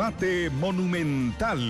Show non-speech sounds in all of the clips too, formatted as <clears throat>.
Debate Monumental.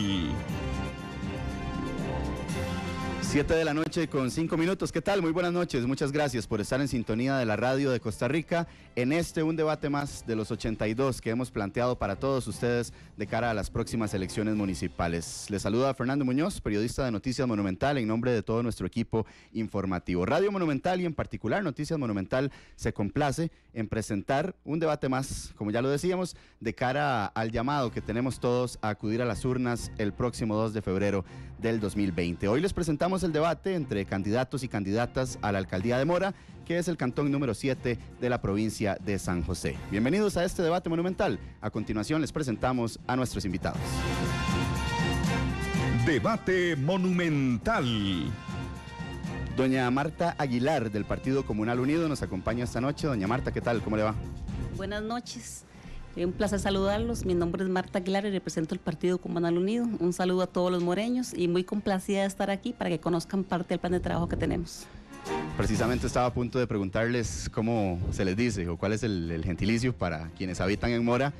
Siete de la noche con cinco minutos. ¿Qué tal? Muy buenas noches. Muchas gracias por estar en sintonía de la radio de Costa Rica en este un debate más de los 82 que hemos planteado para todos ustedes de cara a las próximas elecciones municipales. Les saluda Fernando Muñoz, periodista de Noticias Monumental, en nombre de todo nuestro equipo informativo. Radio Monumental y en particular Noticias Monumental se complace en presentar un debate más, como ya lo decíamos, de cara al llamado que tenemos todos a acudir a las urnas el próximo 2 de febrero del 2020. Hoy les presentamos el debate entre candidatos y candidatas a la alcaldía de Mora, que es el cantón número 7 de la provincia de San José. Bienvenidos a este debate monumental. A continuación les presentamos a nuestros invitados. Debate monumental. Doña Marta Aguilar del Partido Comunal Unido nos acompaña esta noche. Doña Marta, ¿qué tal? ¿Cómo le va? Buenas noches. Eh, un placer saludarlos. Mi nombre es Marta Aguilar y represento el Partido Comunal Unido. Un saludo a todos los moreños y muy complacida de estar aquí para que conozcan parte del plan de trabajo que tenemos. Precisamente estaba a punto de preguntarles cómo se les dice o cuál es el, el gentilicio para quienes habitan en Mora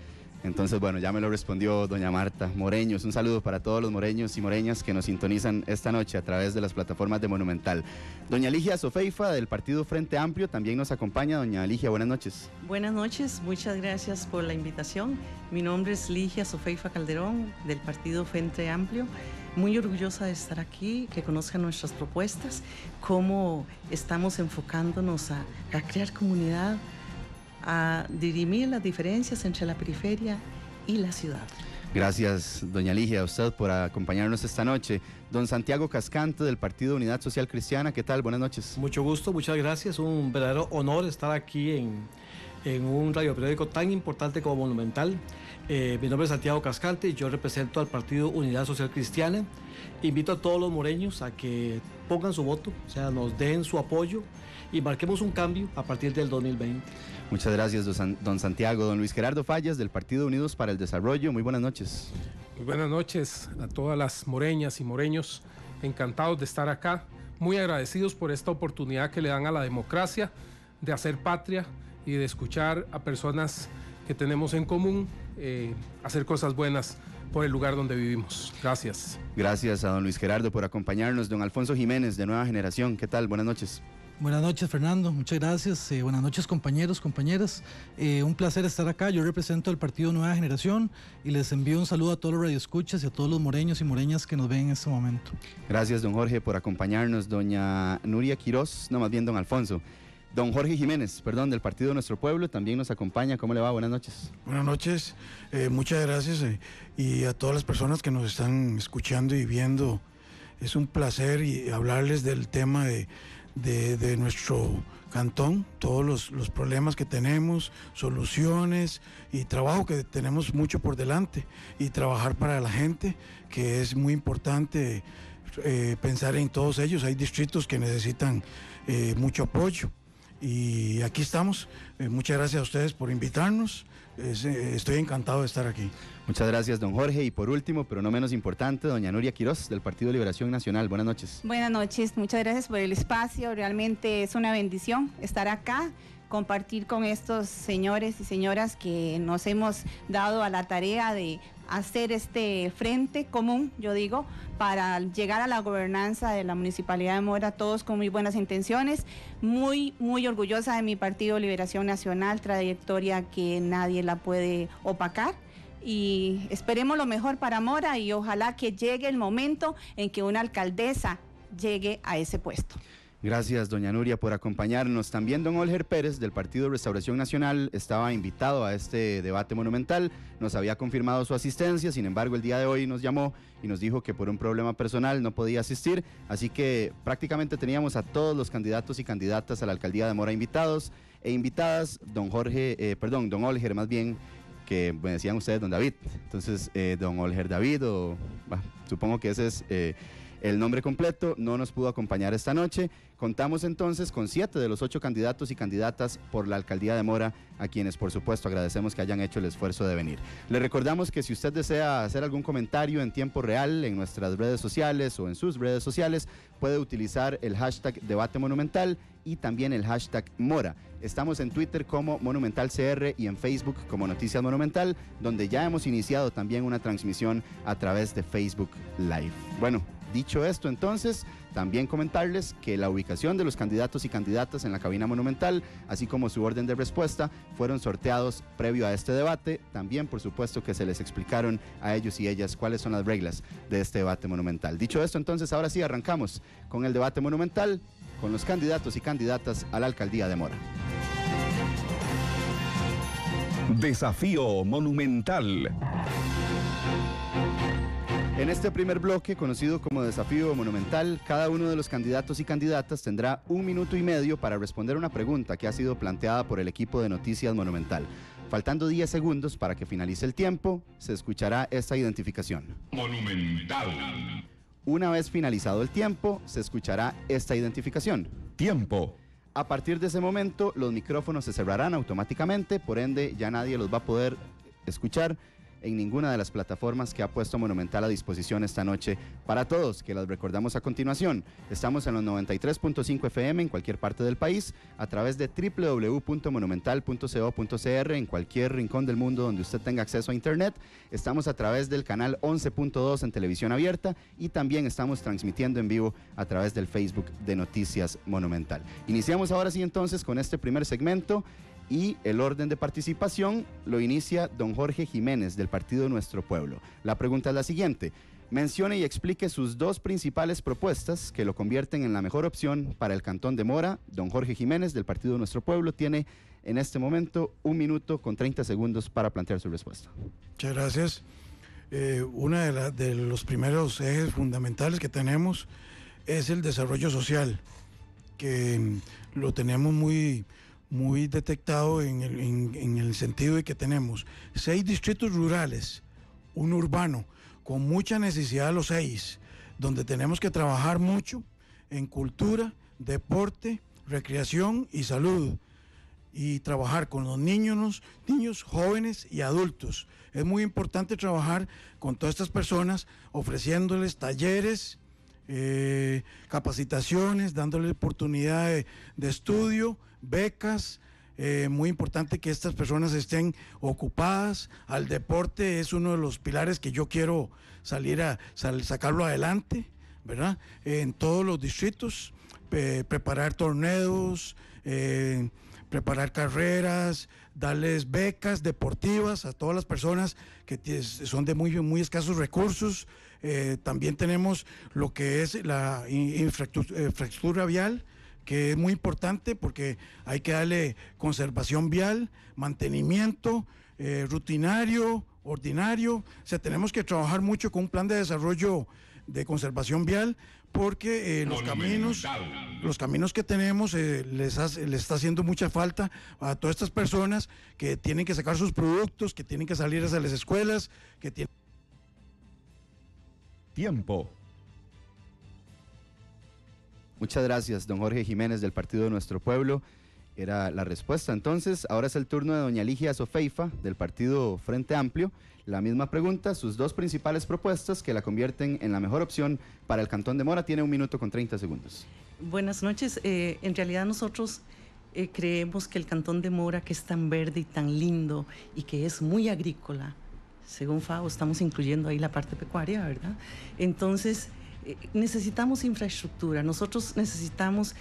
entonces, bueno, ya me lo respondió doña Marta Moreños. Un saludo para todos los moreños y moreñas que nos sintonizan esta noche a través de las plataformas de Monumental. Doña Ligia Sofeifa del Partido Frente Amplio también nos acompaña. Doña Ligia, buenas noches. Buenas noches, muchas gracias por la invitación. Mi nombre es Ligia Sofeifa Calderón del Partido Frente Amplio. Muy orgullosa de estar aquí, que conozcan nuestras propuestas, cómo estamos enfocándonos a, a crear comunidad, a dirimir las diferencias entre la periferia y la ciudad. Gracias, doña Ligia, a usted por acompañarnos esta noche. Don Santiago Cascante, del Partido Unidad Social Cristiana, ¿qué tal? Buenas noches. Mucho gusto, muchas gracias. Un verdadero honor estar aquí en, un radio periódico tan importante como Monumental. Eh, mi nombre es Santiago Cascante y yo represento al Partido Unidad Social Cristiana. Invito a todos los moreños a que pongan su voto, o sea, nos den su apoyo y marquemos un cambio a partir del 2020. Muchas gracias, don Santiago. Don Luis Gerardo Fallas, del Partido Unidos para el Desarrollo. Muy buenas noches. Muy buenas noches a todas las moreñas y moreños. Encantados de estar acá. Muy agradecidos por esta oportunidad que le dan a la democracia de hacer patria y de escuchar a personas que tenemos en común, eh, hacer cosas buenas por el lugar donde vivimos. Gracias. Gracias a don Luis Gerardo por acompañarnos. Don Alfonso Jiménez, de Nueva Generación, ¿qué tal? Buenas noches. Buenas noches, Fernando. Muchas gracias. Eh, buenas noches, compañeros, compañeras. Eh, un placer estar acá. Yo represento al Partido Nueva Generación y les envío un saludo a todos los radioescuchas y a todos los moreños y moreñas que nos ven en este momento. Gracias, don Jorge, por acompañarnos. Doña Nuria Quiroz, no, más bien don Alfonso, Don Jorge Jiménez, perdón, del Partido de Nuestro Pueblo, también nos acompaña. ¿Cómo le va? Buenas noches. Buenas noches, eh, muchas gracias eh, y a todas las personas que nos están escuchando y viendo. Es un placer hablarles del tema de, nuestro cantón, todos los, problemas que tenemos, soluciones y trabajo que tenemos mucho por delante y trabajar para la gente, que es muy importante eh, pensar en todos ellos. Hay distritos que necesitan mucho apoyo y aquí estamos. Eh, muchas gracias a ustedes por invitarnos. Eh, estoy encantado de estar aquí. Muchas gracias, don Jorge. Y por último, pero no menos importante, doña Nuria Quiroz, del Partido Liberación Nacional. Buenas noches. Buenas noches, muchas gracias por el espacio. Realmente es una bendición estar acá compartir con estos señores y señoras que nos hemos dado a la tarea de hacer este frente común, yo digo, para llegar a la gobernanza de la Municipalidad de Mora, todos con muy buenas intenciones, muy, muy orgullosa de mi partido Liberación Nacional, trayectoria que nadie la puede opacar y esperemos lo mejor para Mora y ojalá que llegue el momento en que una alcaldesa llegue a ese puesto. Gracias, doña Nuria, por acompañarnos. También don Olger Pérez, del Partido Restauración Nacional, estaba invitado a este debate monumental. Nos había confirmado su asistencia, sin embargo, el día de hoy nos llamó y nos dijo que por un problema personal no podía asistir. Así que prácticamente teníamos a todos los candidatos y candidatas a la alcaldía de Mora invitados e invitadas. Don Jorge, eh, perdón, don Olger, más bien, que me decían ustedes, don David. Entonces, eh, don Olger David, supongo que ese es. Eh, el nombre completo, no nos pudo acompañar esta noche. Contamos entonces con siete de los ocho candidatos y candidatas por la alcaldía de Mora, a quienes por supuesto agradecemos que hayan hecho el esfuerzo de venir. Le recordamos que si usted desea hacer algún comentario en tiempo real en nuestras redes sociales o en sus redes sociales, puede utilizar el hashtag debate monumental y también el hashtag Mora. Estamos en Twitter como Monumental y en Facebook como Noticias Monumental, donde ya hemos iniciado también una transmisión a través de Facebook Live. Bueno, Dicho esto, entonces, también comentarles que la ubicación de los candidatos y candidatas en la cabina monumental, así como su orden de respuesta, fueron sorteados previo a este debate. También, por supuesto, que se les explicaron a ellos y ellas cuáles son las reglas de este debate monumental. Dicho esto, entonces, ahora sí arrancamos con el debate monumental, con los candidatos y candidatas a la alcaldía de Mora. Desafío monumental. En este primer bloque, conocido como Desafío Monumental, cada uno de los candidatos y candidatas tendrá un minuto y medio para responder una pregunta que ha sido planteada por el equipo de Noticias Monumental. Faltando 10 segundos para que finalice el tiempo, se escuchará esta identificación. Monumental. Una vez finalizado el tiempo, se escuchará esta identificación. Tiempo. A partir de ese momento, los micrófonos se cerrarán automáticamente, por ende ya nadie los va a poder escuchar en ninguna de las plataformas que ha puesto Monumental a disposición esta noche para todos, que las recordamos a continuación. Estamos en los 93.5 FM en cualquier parte del país, a través de www.monumental.co.cr en cualquier rincón del mundo donde usted tenga acceso a Internet. Estamos a través del canal 11.2 en televisión abierta y también estamos transmitiendo en vivo a través del Facebook de Noticias Monumental. Iniciamos ahora sí entonces con este primer segmento y el orden de participación lo inicia don Jorge Jiménez del Partido Nuestro Pueblo. La pregunta es la siguiente. Mencione y explique sus dos principales propuestas que lo convierten en la mejor opción para el Cantón de Mora. Don Jorge Jiménez del Partido Nuestro Pueblo tiene en este momento un minuto con 30 segundos para plantear su respuesta. Muchas gracias. Eh, uno de los primeros ejes fundamentales que tenemos es el desarrollo social, que lo tenemos muy muy detectado en el, sentido de que tenemos seis distritos rurales, un urbano, con mucha necesidad los seis, donde tenemos que trabajar mucho en cultura, deporte, recreación y salud y trabajar con los niños, niños, jóvenes y adultos. Es muy importante trabajar con todas estas personas ofreciéndoles talleres, eh, capacitaciones, dándoles oportunidad de estudio becas. Eh, muy importante que estas personas estén ocupadas. Al deporte es uno de los pilares que yo quiero salir a sacarlo adelante, ¿verdad? en todos los distritos, preparar torneos, eh, preparar carreras, darles becas deportivas a todas las personas que son de muy, muy escasos recursos. Eh, también tenemos lo que es la infraestructura vial que es muy importante porque hay que darle conservación vial, mantenimiento eh, rutinario, ordinario. O sea, tenemos que trabajar mucho con un plan de desarrollo de conservación vial porque eh, los caminos los caminos que tenemos eh, les, les está haciendo mucha falta a todas estas personas que tienen que sacar sus productos, que tienen que salir hacia las escuelas, que tienen tiempo Muchas gracias, don Jorge Jiménez del Partido de Nuestro Pueblo. Era la respuesta. Entonces, ahora es el turno de doña Ligia Sofeifa del Partido Frente Amplio. La misma pregunta, sus dos principales propuestas que la convierten en la mejor opción para el Cantón de Mora. Tiene un minuto con 30 segundos. Buenas noches. Eh, en realidad nosotros eh, creemos que el Cantón de Mora, que es tan verde y tan lindo y que es muy agrícola, según FAO, estamos incluyendo ahí la parte pecuaria, ¿verdad? Entonces, eh, necesitamos infraestructura, nosotros necesitamos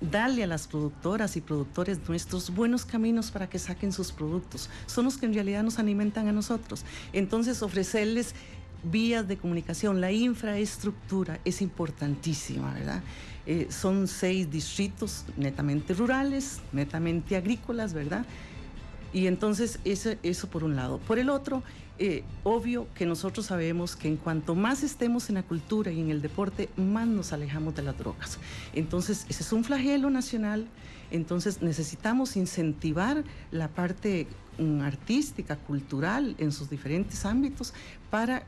darle a las productoras y productores nuestros buenos caminos para que saquen sus productos. Son los que en realidad nos alimentan a nosotros. Entonces, ofrecerles vías de comunicación, la infraestructura es importantísima, ¿verdad? Eh, son seis distritos netamente rurales, netamente agrícolas, ¿verdad? Y entonces eso, eso por un lado. Por el otro, eh, obvio que nosotros sabemos que en cuanto más estemos en la cultura y en el deporte, más nos alejamos de las drogas. Entonces, ese es un flagelo nacional, entonces necesitamos incentivar la parte mm, artística, cultural, en sus diferentes ámbitos, para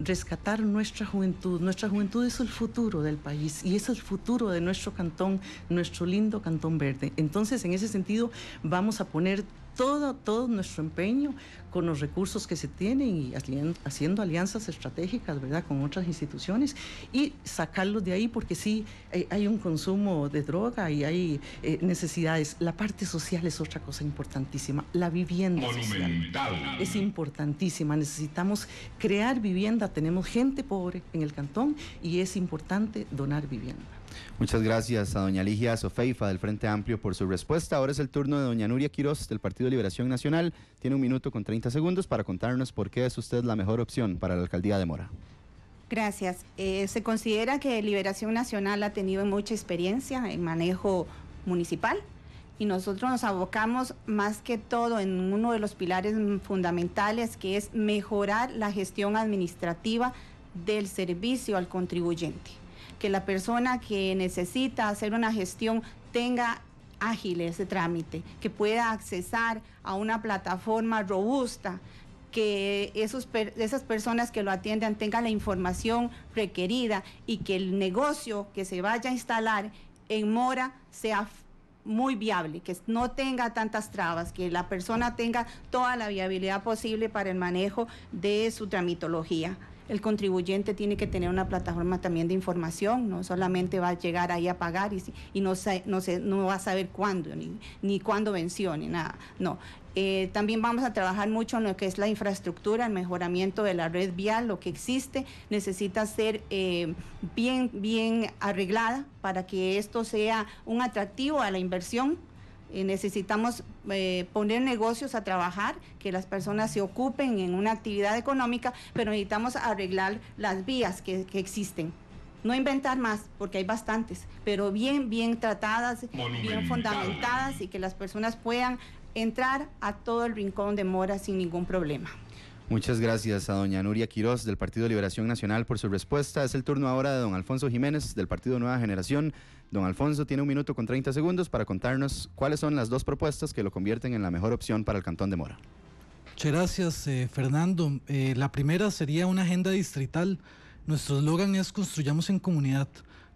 rescatar nuestra juventud. Nuestra juventud es el futuro del país y es el futuro de nuestro cantón, nuestro lindo cantón verde. Entonces, en ese sentido, vamos a poner todo, todo nuestro empeño con los recursos que se tienen y haciendo alianzas estratégicas, ¿verdad?, con otras instituciones y sacarlos de ahí porque sí eh, hay un consumo de droga y hay eh, necesidades. La parte social es otra cosa importantísima. La vivienda es importantísima. Necesitamos crear vivienda. Tenemos gente pobre en el cantón y es importante donar vivienda. Muchas gracias a doña Ligia Sofeifa del Frente Amplio por su respuesta. Ahora es el turno de doña Nuria Quiroz del Partido de Liberación Nacional. Tiene un minuto con 30 segundos para contarnos por qué es usted la mejor opción para la alcaldía de Mora. Gracias. Eh, se considera que Liberación Nacional ha tenido mucha experiencia en manejo municipal y nosotros nos abocamos más que todo en uno de los pilares fundamentales que es mejorar la gestión administrativa del servicio al contribuyente que la persona que necesita hacer una gestión tenga ágil ese trámite, que pueda accesar a una plataforma robusta, que esas personas que lo atiendan tengan la información requerida y que el negocio que se vaya a instalar en Mora sea muy viable, que no tenga tantas trabas, que la persona tenga toda la viabilidad posible para el manejo de su tramitología. El contribuyente tiene que tener una plataforma también de información, no solamente va a llegar ahí a pagar y, y no, no, se, no va a saber cuándo, ni, cuándo venció, ni nada. No, eh, también vamos a trabajar mucho en lo que es la infraestructura, el mejoramiento de la red vial, lo que existe necesita ser eh, bien, bien arreglada para que esto sea un atractivo a la inversión eh, necesitamos eh, poner negocios a trabajar, que las personas se ocupen en una actividad económica, pero necesitamos arreglar las vías que, que existen. No inventar más, porque hay bastantes, pero bien, bien tratadas, bien fundamentadas y que las personas puedan entrar a todo el rincón de Mora sin ningún problema. Muchas gracias a doña Nuria Quiroz del Partido Liberación Nacional por su respuesta. Es el turno ahora de don Alfonso Jiménez del Partido Nueva Generación. Don Alfonso tiene un minuto con 30 segundos para contarnos cuáles son las dos propuestas que lo convierten en la mejor opción para el Cantón de Mora. Muchas gracias, eh, Fernando. Eh, la primera sería una agenda distrital. Nuestro eslogan es construyamos en comunidad.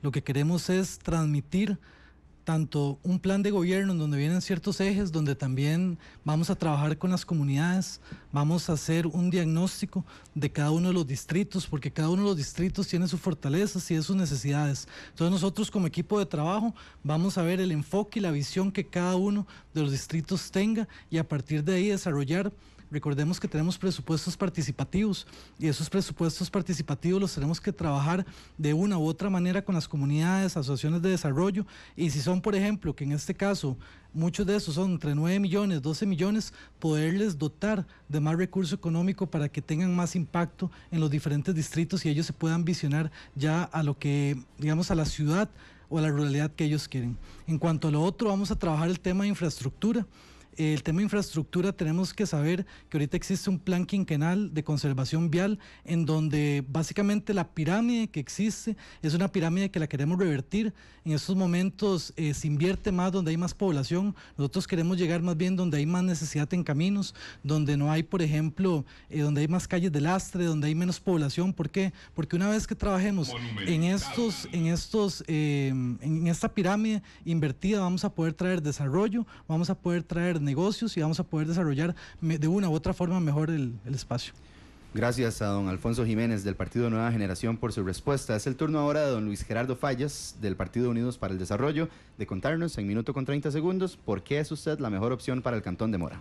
Lo que queremos es transmitir tanto un plan de gobierno en donde vienen ciertos ejes, donde también vamos a trabajar con las comunidades, vamos a hacer un diagnóstico de cada uno de los distritos, porque cada uno de los distritos tiene sus fortalezas y sus necesidades. Entonces nosotros como equipo de trabajo vamos a ver el enfoque y la visión que cada uno de los distritos tenga y a partir de ahí desarrollar Recordemos que tenemos presupuestos participativos y esos presupuestos participativos los tenemos que trabajar de una u otra manera con las comunidades, asociaciones de desarrollo y si son, por ejemplo, que en este caso muchos de esos son entre 9 millones, 12 millones, poderles dotar de más recurso económico para que tengan más impacto en los diferentes distritos y ellos se puedan visionar ya a lo que, digamos, a la ciudad o a la ruralidad que ellos quieren. En cuanto a lo otro, vamos a trabajar el tema de infraestructura el tema de infraestructura, tenemos que saber que ahorita existe un plan quinquenal de conservación vial en donde básicamente la pirámide que existe es una pirámide que la queremos revertir. En estos momentos eh, se invierte más donde hay más población. Nosotros queremos llegar más bien donde hay más necesidad en caminos, donde no hay, por ejemplo, eh, donde hay más calles de lastre, donde hay menos población. ¿Por qué? Porque una vez que trabajemos en estos, en estos, eh, en esta pirámide invertida, vamos a poder traer desarrollo, vamos a poder traer negocios y vamos a poder desarrollar de una u otra forma mejor el, espacio. Gracias a don Alfonso Jiménez del Partido Nueva Generación por su respuesta. Es el turno ahora de don Luis Gerardo Fallas del Partido Unidos para el Desarrollo de contarnos en minuto con 30 segundos por qué es usted la mejor opción para el Cantón de Mora.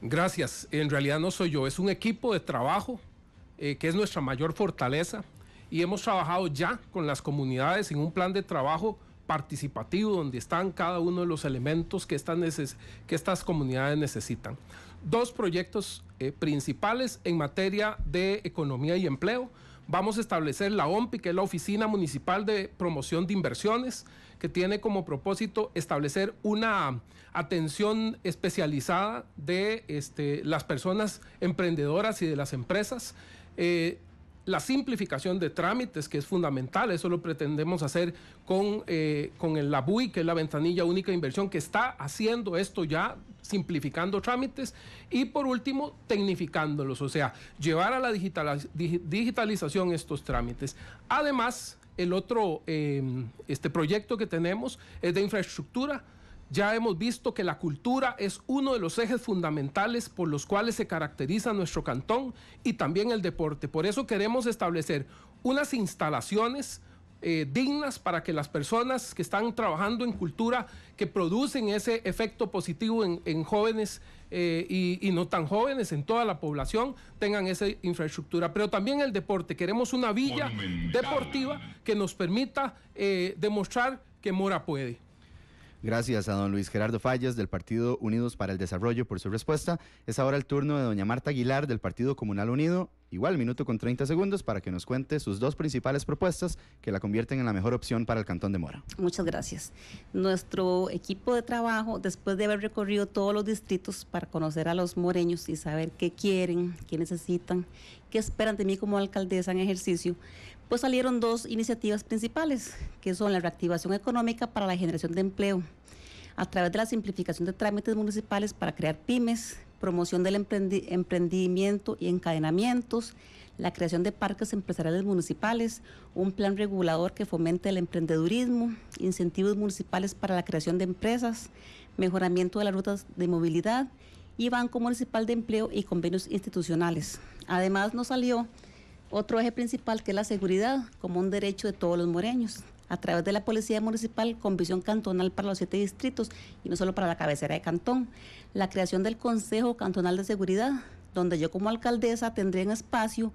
Gracias. En realidad no soy yo, es un equipo de trabajo eh, que es nuestra mayor fortaleza y hemos trabajado ya con las comunidades en un plan de trabajo participativo donde están cada uno de los elementos que, que estas comunidades necesitan. Dos proyectos eh, principales en materia de economía y empleo. Vamos a establecer la OMPI, que es la Oficina Municipal de Promoción de Inversiones, que tiene como propósito establecer una atención especializada de este, las personas emprendedoras y de las empresas. Eh, la simplificación de trámites, que es fundamental, eso lo pretendemos hacer con, eh, el, LABUI, que es la ventanilla única de inversión, que está haciendo esto ya, simplificando trámites, y por último, tecnificándolos, o sea, llevar a la digitalización estos trámites. Además, el otro eh, este proyecto que tenemos es de infraestructura, ya hemos visto que la cultura es uno de los ejes fundamentales por los cuales se caracteriza nuestro cantón y también el deporte. Por eso queremos establecer unas instalaciones eh, dignas para que las personas que están trabajando en cultura, que producen ese efecto positivo en, jóvenes eh, y, no tan jóvenes, en toda la población, tengan esa infraestructura. Pero también el deporte, queremos una villa deportiva que nos permita eh, demostrar que Mora puede. Gracias a don Luis Gerardo Fallas del Partido Unidos para el Desarrollo por su respuesta. Es ahora el turno de doña Marta Aguilar del Partido Comunal Unido. Igual, minuto con 30 segundos para que nos cuente sus dos principales propuestas que la convierten en la mejor opción para el Cantón de Mora. Muchas gracias. Nuestro equipo de trabajo, después de haber recorrido todos los distritos para conocer a los moreños y saber qué quieren, qué necesitan, qué esperan de mí como alcaldesa en ejercicio, pues salieron dos iniciativas principales, que son la reactivación económica para la generación de empleo, a través de la simplificación de trámites municipales para crear pymes, promoción del emprendimiento y encadenamientos, la creación de parques empresariales municipales, un plan regulador que fomente el emprendedurismo, incentivos municipales para la creación de empresas, mejoramiento de las rutas de movilidad y Banco Municipal de Empleo y convenios institucionales. Además, nos salió otro eje principal que es la seguridad como un derecho de todos los moreños a través de la Policía Municipal con visión cantonal para los siete distritos y no solo para la cabecera de Cantón. La creación del Consejo Cantonal de Seguridad, donde yo como alcaldesa tendría un espacio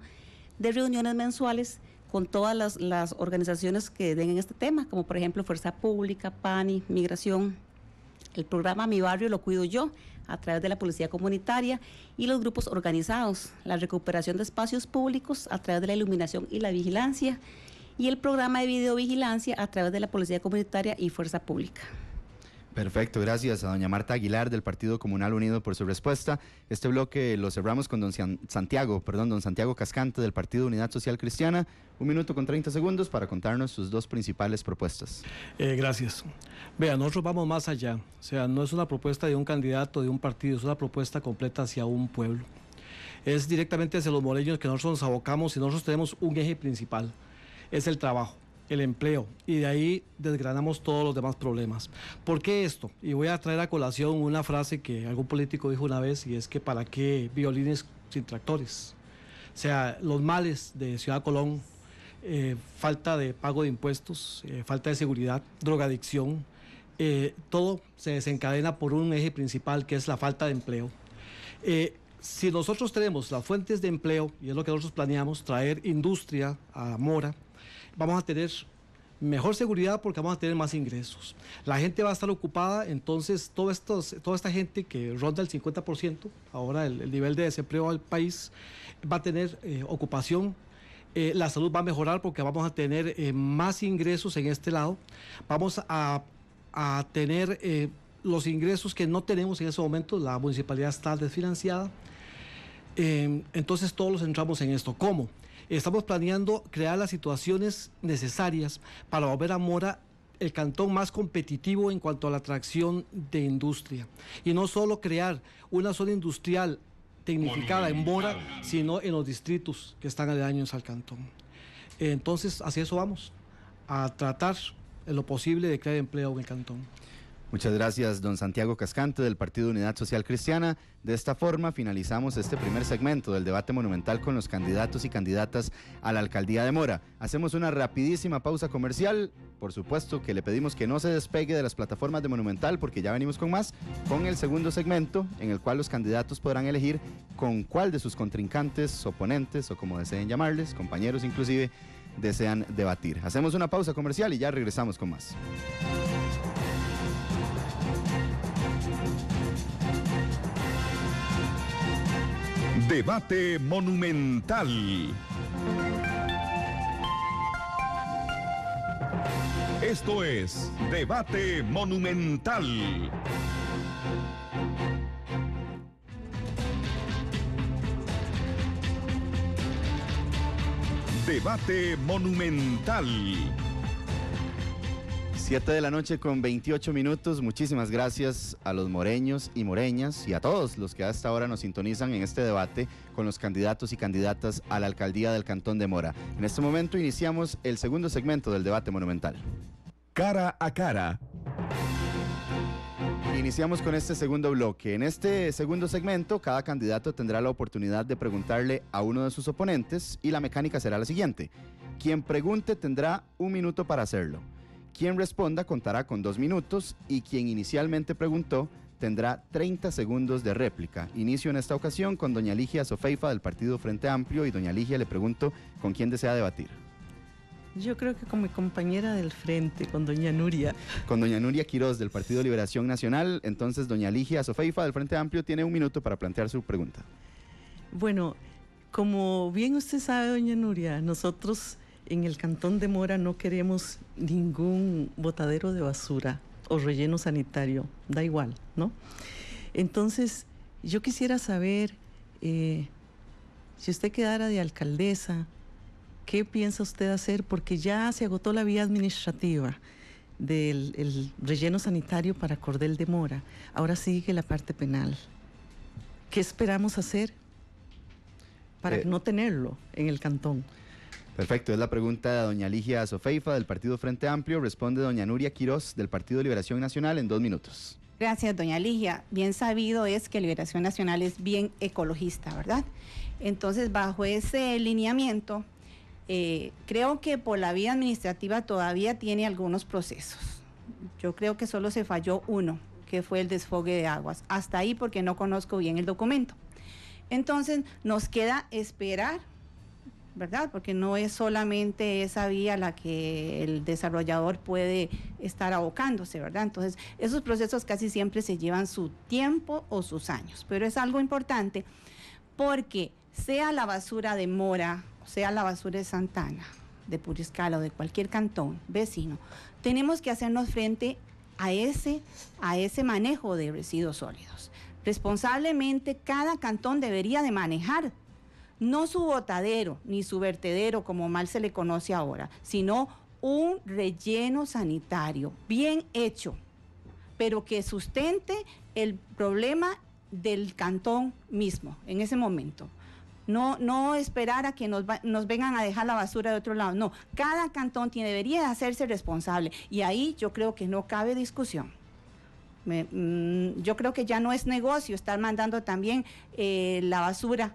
de reuniones mensuales con todas las, las organizaciones que den en este tema, como por ejemplo Fuerza Pública, PANI, Migración. El programa Mi Barrio lo cuido yo, a través de la policía comunitaria y los grupos organizados, la recuperación de espacios públicos a través de la iluminación y la vigilancia y el programa de videovigilancia a través de la policía comunitaria y fuerza pública. Perfecto, gracias a doña Marta Aguilar del Partido Comunal Unido por su respuesta. Este bloque lo cerramos con don Santiago, perdón, don Santiago Cascante del Partido Unidad Social Cristiana. Un minuto con 30 segundos para contarnos sus dos principales propuestas. Eh, gracias. Vea, nosotros vamos más allá. O sea, no es una propuesta de un candidato, de un partido, es una propuesta completa hacia un pueblo. Es directamente hacia los moreños que nosotros nos abocamos y nosotros tenemos un eje principal, es el trabajo el empleo y de ahí desgranamos todos los demás problemas. ¿Por qué esto? Y voy a traer a colación una frase que algún político dijo una vez y es que para qué violines sin tractores. O sea, los males de Ciudad Colón, eh, falta de pago de impuestos, eh, falta de seguridad, drogadicción, eh, todo se desencadena por un eje principal que es la falta de empleo si nosotros tenemos las fuentes de empleo, y es lo que nosotros planeamos, traer industria a Mora, vamos a tener mejor seguridad porque vamos a tener más ingresos. La gente va a estar ocupada, entonces todo toda esta gente que ronda el 50%, ahora el, nivel de desempleo del país, va a tener eh, ocupación. Eh, la salud va a mejorar porque vamos a tener eh, más ingresos en este lado. Vamos a, a tener los ingresos que no tenemos en ese momento. La municipalidad está desfinanciada. entonces todos los centramos en esto. ¿Cómo? Estamos planeando crear las situaciones necesarias para volver a Mora el cantón más competitivo en cuanto a la atracción de industria. Y no solo crear una zona industrial tecnificada en Mora, sino en los distritos que están aledaños al cantón. Entonces, hacia eso vamos, a tratar en lo posible de crear empleo en el cantón. Muchas gracias, don Santiago Cascante, del Partido Unidad Social Cristiana. De esta forma finalizamos este primer segmento del debate monumental con los candidatos y candidatas a la alcaldía de Mora. Hacemos una rapidísima pausa comercial. Por supuesto que le pedimos que no se despegue de las plataformas de Monumental porque ya venimos con más, con el segundo segmento en el cual los candidatos podrán elegir con cuál de sus contrincantes, oponentes o como deseen llamarles, compañeros inclusive, desean debatir. Hacemos una pausa comercial y ya regresamos con más. Debate Monumental. Esto es Debate Monumental. Debate Monumental. 7 de la noche con 28 minutos. Muchísimas gracias a los moreños y moreñas y a todos los que hasta ahora nos sintonizan en este debate con los candidatos y candidatas a la alcaldía del Cantón de Mora. En este momento iniciamos el segundo segmento del debate monumental. Cara a cara. Iniciamos con este segundo bloque. En este segundo segmento, cada candidato tendrá la oportunidad de preguntarle a uno de sus oponentes y la mecánica será la siguiente. Quien pregunte tendrá un minuto para hacerlo. Quien responda contará con dos minutos y quien inicialmente preguntó tendrá 30 segundos de réplica. Inicio en esta ocasión con doña Ligia Sofeifa del Partido Frente Amplio y doña Ligia le pregunto con quién desea debatir. Yo creo que con mi compañera del frente, con doña Nuria. Con doña Nuria Quiroz del Partido Liberación Nacional. Entonces, doña Ligia Sofeifa del Frente Amplio tiene un minuto para plantear su pregunta. Bueno, como bien usted sabe, doña Nuria, nosotros en el cantón de Mora no queremos ningún botadero de basura o relleno sanitario, da igual, ¿no? Entonces, yo quisiera saber, eh, si usted quedara de alcaldesa, ¿qué piensa usted hacer? Porque ya se agotó la vía administrativa del relleno sanitario para Cordel de Mora. Ahora sigue la parte penal. ¿Qué esperamos hacer para eh, no tenerlo en el cantón? Perfecto, es la pregunta de doña Ligia Sofeifa del Partido Frente Amplio. Responde doña Nuria Quirós del Partido Liberación Nacional en dos minutos. Gracias, doña Ligia. Bien sabido es que Liberación Nacional es bien ecologista, ¿verdad? Entonces, bajo ese lineamiento, eh, creo que por la vía administrativa todavía tiene algunos procesos. Yo creo que solo se falló uno, que fue el desfogue de aguas. Hasta ahí porque no conozco bien el documento. Entonces, nos queda esperar ¿verdad? Porque no es solamente esa vía la que el desarrollador puede estar abocándose, ¿verdad? Entonces, esos procesos casi siempre se llevan su tiempo o sus años, pero es algo importante porque sea la basura de Mora, sea la basura de Santana, de Puriscala o de cualquier cantón vecino, tenemos que hacernos frente a ese, a ese manejo de residuos sólidos. Responsablemente cada cantón debería de manejar no su botadero ni su vertedero, como mal se le conoce ahora, sino un relleno sanitario bien hecho, pero que sustente el problema del cantón mismo en ese momento. No, no esperar a que nos, vengan a dejar la basura de otro lado. No, cada cantón tiene, debería hacerse responsable. Y ahí yo creo que no cabe discusión. Mm, yo creo que ya no es negocio estar mandando también eh, la basura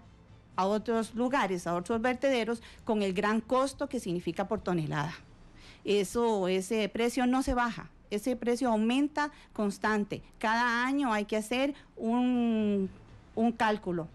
a otros lugares, a otros vertederos, con el gran costo que significa por tonelada. Eso, ese precio no se baja, ese precio aumenta constante. Cada año hay que hacer un, cálculo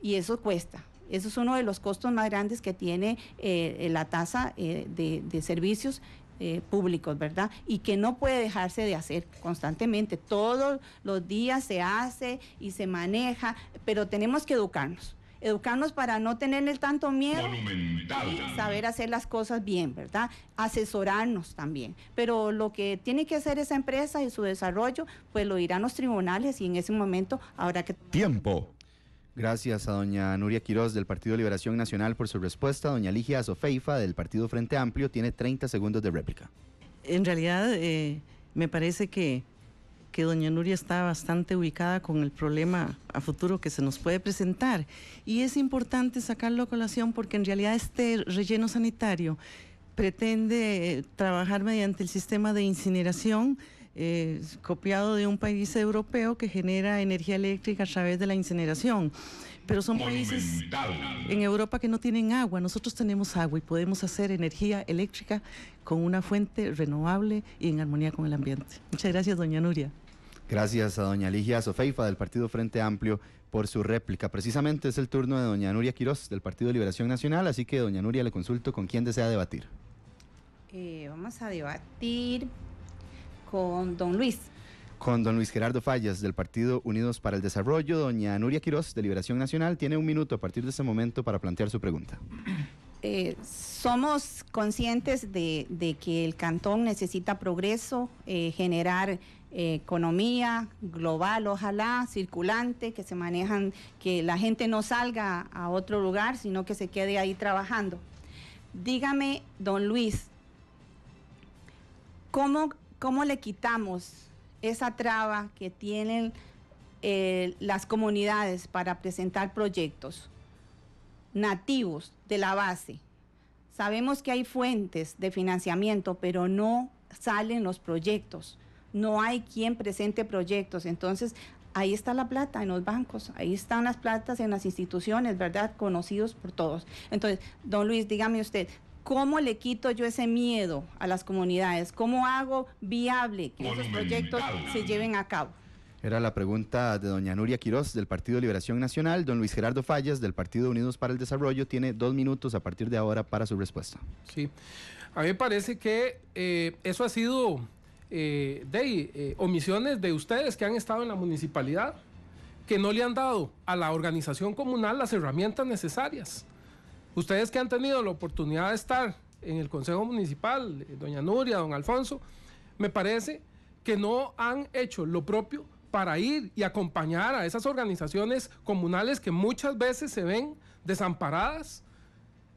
y eso cuesta. Eso es uno de los costos más grandes que tiene eh, la tasa eh, de, servicios eh, públicos, ¿verdad? Y que no puede dejarse de hacer constantemente. Todos los días se hace y se maneja, pero tenemos que educarnos educarnos para no tenerle tanto miedo y saber hacer las cosas bien, ¿verdad? Asesorarnos también. Pero lo que tiene que hacer esa empresa y su desarrollo, pues lo dirán los tribunales y en ese momento habrá que... Tiempo. Gracias a doña Nuria Quiroz del Partido Liberación Nacional por su respuesta. Doña Ligia Sofeifa del Partido Frente Amplio tiene 30 segundos de réplica. En realidad, eh, me parece que que doña Nuria está bastante ubicada con el problema a futuro que se nos puede presentar. Y es importante sacarlo a colación porque en realidad este relleno sanitario pretende eh, trabajar mediante el sistema de incineración. Eh, copiado de un país europeo que genera energía eléctrica a través de la incineración. Pero son países en Europa que no tienen agua. Nosotros tenemos agua y podemos hacer energía eléctrica con una fuente renovable y en armonía con el ambiente. Muchas gracias, doña Nuria. Gracias a doña Ligia Sofeifa del Partido Frente Amplio por su réplica. Precisamente es el turno de doña Nuria Quiroz del Partido de Liberación Nacional, así que doña Nuria le consulto con quién desea debatir. Eh, vamos a debatir con don Luis. Con don Luis Gerardo Fallas del Partido Unidos para el Desarrollo, doña Nuria Quiroz de Liberación Nacional tiene un minuto a partir de este momento para plantear su pregunta. <clears throat> Eh, somos conscientes de, que el cantón necesita progreso, eh, generar economía global, ojalá, circulante, que se manejan, que la gente no salga a otro lugar, sino que se quede ahí trabajando. Dígame, don Luis, ¿cómo, le quitamos esa traba que tienen eh, las comunidades para presentar proyectos nativos de la base? Sabemos que hay fuentes de financiamiento, pero no salen los proyectos no hay quien presente proyectos. Entonces, ahí está la plata en los bancos, ahí están las platas en las instituciones, ¿verdad? Conocidos por todos. Entonces, don Luis, dígame usted, ¿cómo le quito yo ese miedo a las comunidades? ¿Cómo hago viable que esos proyectos se lleven a cabo? Era la pregunta de doña Nuria Quiroz, del Partido Liberación Nacional. Don Luis Gerardo Fallas del Partido Unidos para el Desarrollo tiene dos minutos a partir de ahora para su respuesta. Sí, a mí me parece que eh, eso ha sido eh, de eh, omisiones de ustedes que han estado en la municipalidad, que no le han dado a la organización comunal las herramientas necesarias. Ustedes que han tenido la oportunidad de estar en el Consejo Municipal, eh, doña Nuria, don Alfonso, me parece que no han hecho lo propio para ir y acompañar a esas organizaciones comunales que muchas veces se ven desamparadas.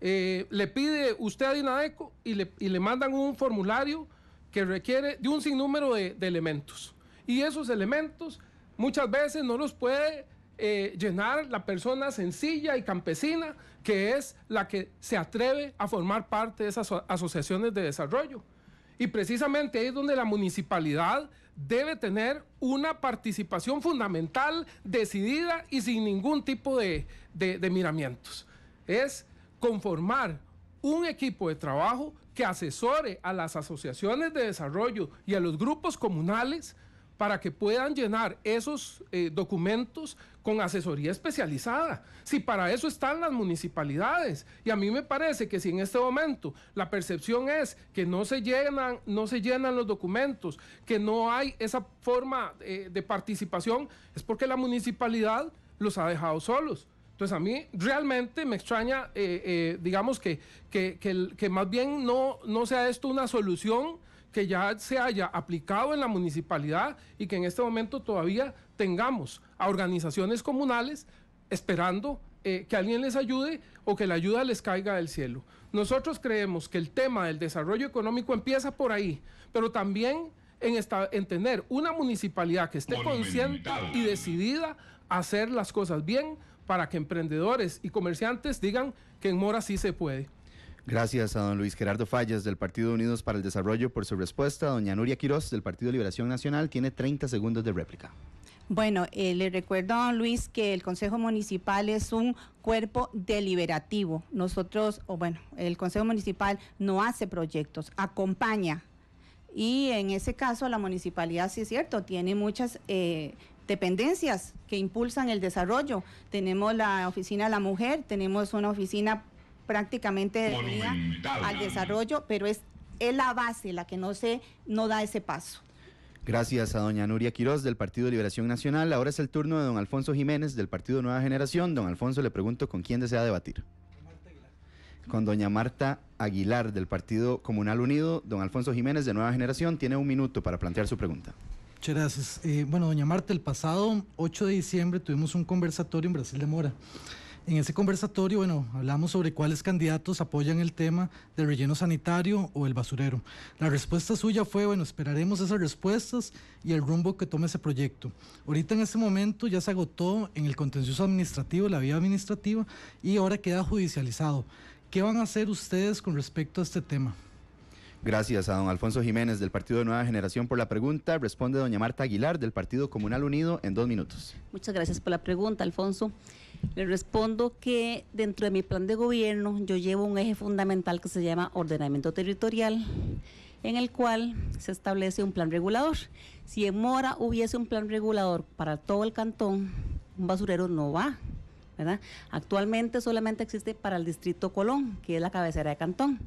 le pide usted a Dinadeco y le, y le mandan un formulario que requiere de un sinnúmero de, elementos. Y esos elementos muchas veces no los puede eh, llenar la persona sencilla y campesina que es la que se atreve a formar parte de esas asociaciones de desarrollo. Y precisamente ahí es donde la municipalidad debe tener una participación fundamental, decidida y sin ningún tipo de miramientos. Es conformar un equipo de trabajo que asesore a las asociaciones de desarrollo y a los grupos comunales para que puedan llenar esos eh, documentos con asesoría especializada. Si para eso están las municipalidades. Y a mí me parece que si en este momento la percepción es que no se llenan, no se llenan los documentos, que no hay esa forma eh, de participación, es porque la municipalidad los ha dejado solos. Entonces a mí realmente me extraña, eh, eh, digamos, que, que, más bien no, sea esto una solución que ya se haya aplicado en la municipalidad y que en este momento todavía tengamos a organizaciones comunales esperando eh, que alguien les ayude o que la ayuda les caiga del cielo. Nosotros creemos que el tema del desarrollo económico empieza por ahí, pero también en, esta, en tener una municipalidad que esté consciente y decidida a hacer las cosas bien para que emprendedores y comerciantes digan que en Mora sí se puede. Gracias a don Luis Gerardo Fallas del Partido Unidos para el Desarrollo por su respuesta. Doña Nuria Quiroz del Partido Liberación Nacional tiene 30 segundos de réplica. Bueno, eh, le recuerdo a don Luis que el Consejo Municipal es un cuerpo deliberativo. Nosotros, o bueno, el Consejo Municipal no hace proyectos, acompaña. Y en ese caso la municipalidad, sí es cierto, tiene muchas... Eh, dependencias que impulsan el desarrollo. Tenemos la oficina de la mujer, tenemos una oficina prácticamente dedicada al desarrollo, pero es, la base la que no se no da ese paso. Gracias a doña Nuria Quiroz del Partido Liberación Nacional. Ahora es el turno de don Alfonso Jiménez del Partido Nueva Generación. Don Alfonso, le pregunto con quién desea debatir. con doña Marta Aguilar del Partido Comunal Unido. Don Alfonso Jiménez de Nueva Generación tiene un minuto para plantear su pregunta. Muchas gracias. Eh, bueno, doña Marta, el pasado 8 de diciembre tuvimos un conversatorio en Brasil de Mora. En ese conversatorio, bueno, hablamos sobre cuáles candidatos apoyan el tema del relleno sanitario o el basurero. La respuesta suya fue, bueno, esperaremos esas respuestas y el rumbo que tome ese proyecto. Ahorita en ese momento ya se agotó en el contencioso administrativo, la vía administrativa, y ahora queda judicializado. ¿Qué van a hacer ustedes con respecto a este tema? Gracias a don Alfonso Jiménez del Partido de Nueva Generación por la pregunta. Responde doña Marta Aguilar del Partido Comunal Unido en dos minutos. Muchas gracias por la pregunta, Alfonso. Le respondo que dentro de mi plan de gobierno yo llevo un eje fundamental que se llama ordenamiento territorial, en el cual se establece un plan regulador. Si en Mora hubiese un plan regulador para todo el cantón, un basurero no va. ¿verdad? Actualmente solamente existe para el distrito Colón, que es la cabecera de Cantón.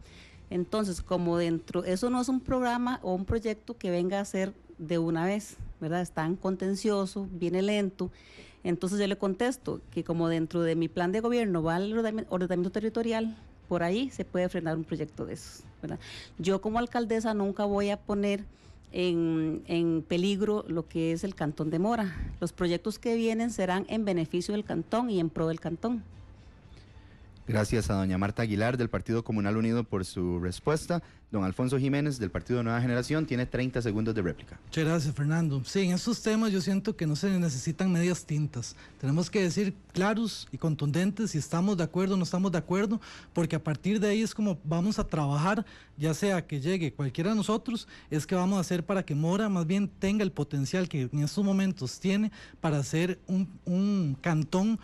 Entonces, como dentro, eso no es un programa o un proyecto que venga a ser de una vez, ¿verdad? Es tan contencioso, viene lento. Entonces yo le contesto que como dentro de mi plan de gobierno va el ordenamiento territorial, por ahí se puede frenar un proyecto de esos, ¿verdad? Yo como alcaldesa nunca voy a poner en, en, peligro lo que es el Cantón de Mora. Los proyectos que vienen serán en beneficio del Cantón y en pro del Cantón. Gracias a doña Marta Aguilar del Partido Comunal Unido por su respuesta. Don Alfonso Jiménez del Partido Nueva Generación tiene 30 segundos de réplica. Muchas gracias, Fernando. Sí, en estos temas yo siento que no se necesitan medias tintas. Tenemos que decir claros y contundentes si estamos de acuerdo o no estamos de acuerdo, porque a partir de ahí es como vamos a trabajar, ya sea que llegue cualquiera de nosotros, es que vamos a hacer para que Mora más bien tenga el potencial que en estos momentos tiene para ser un, un cantón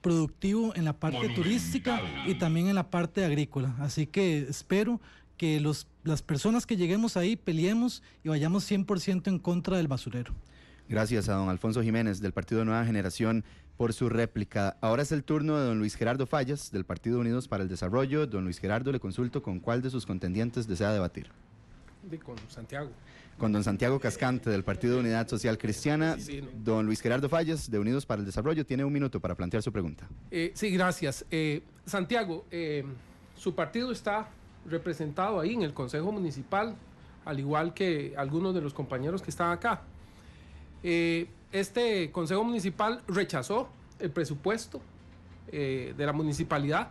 productivo en la parte turística y también en la parte agrícola. Así que espero que las personas que lleguemos ahí peleemos y vayamos 100% en contra del basurero. Gracias a don Alfonso Jiménez del Partido Nueva Generación por su réplica. Ahora es el turno de don Luis Gerardo Fallas del Partido Unidos para el Desarrollo. Don Luis Gerardo, le consulto con cuál de sus contendientes desea debatir con Santiago. Con don Santiago Cascante del Partido de Unidad Social Cristiana. Don Luis Gerardo Falles de Unidos para el Desarrollo tiene un minuto para plantear su pregunta. Eh, sí, gracias. Eh, Santiago, eh, su partido está representado ahí en el Consejo Municipal, al igual que algunos de los compañeros que están acá. este Consejo Municipal rechazó el presupuesto de la municipalidad.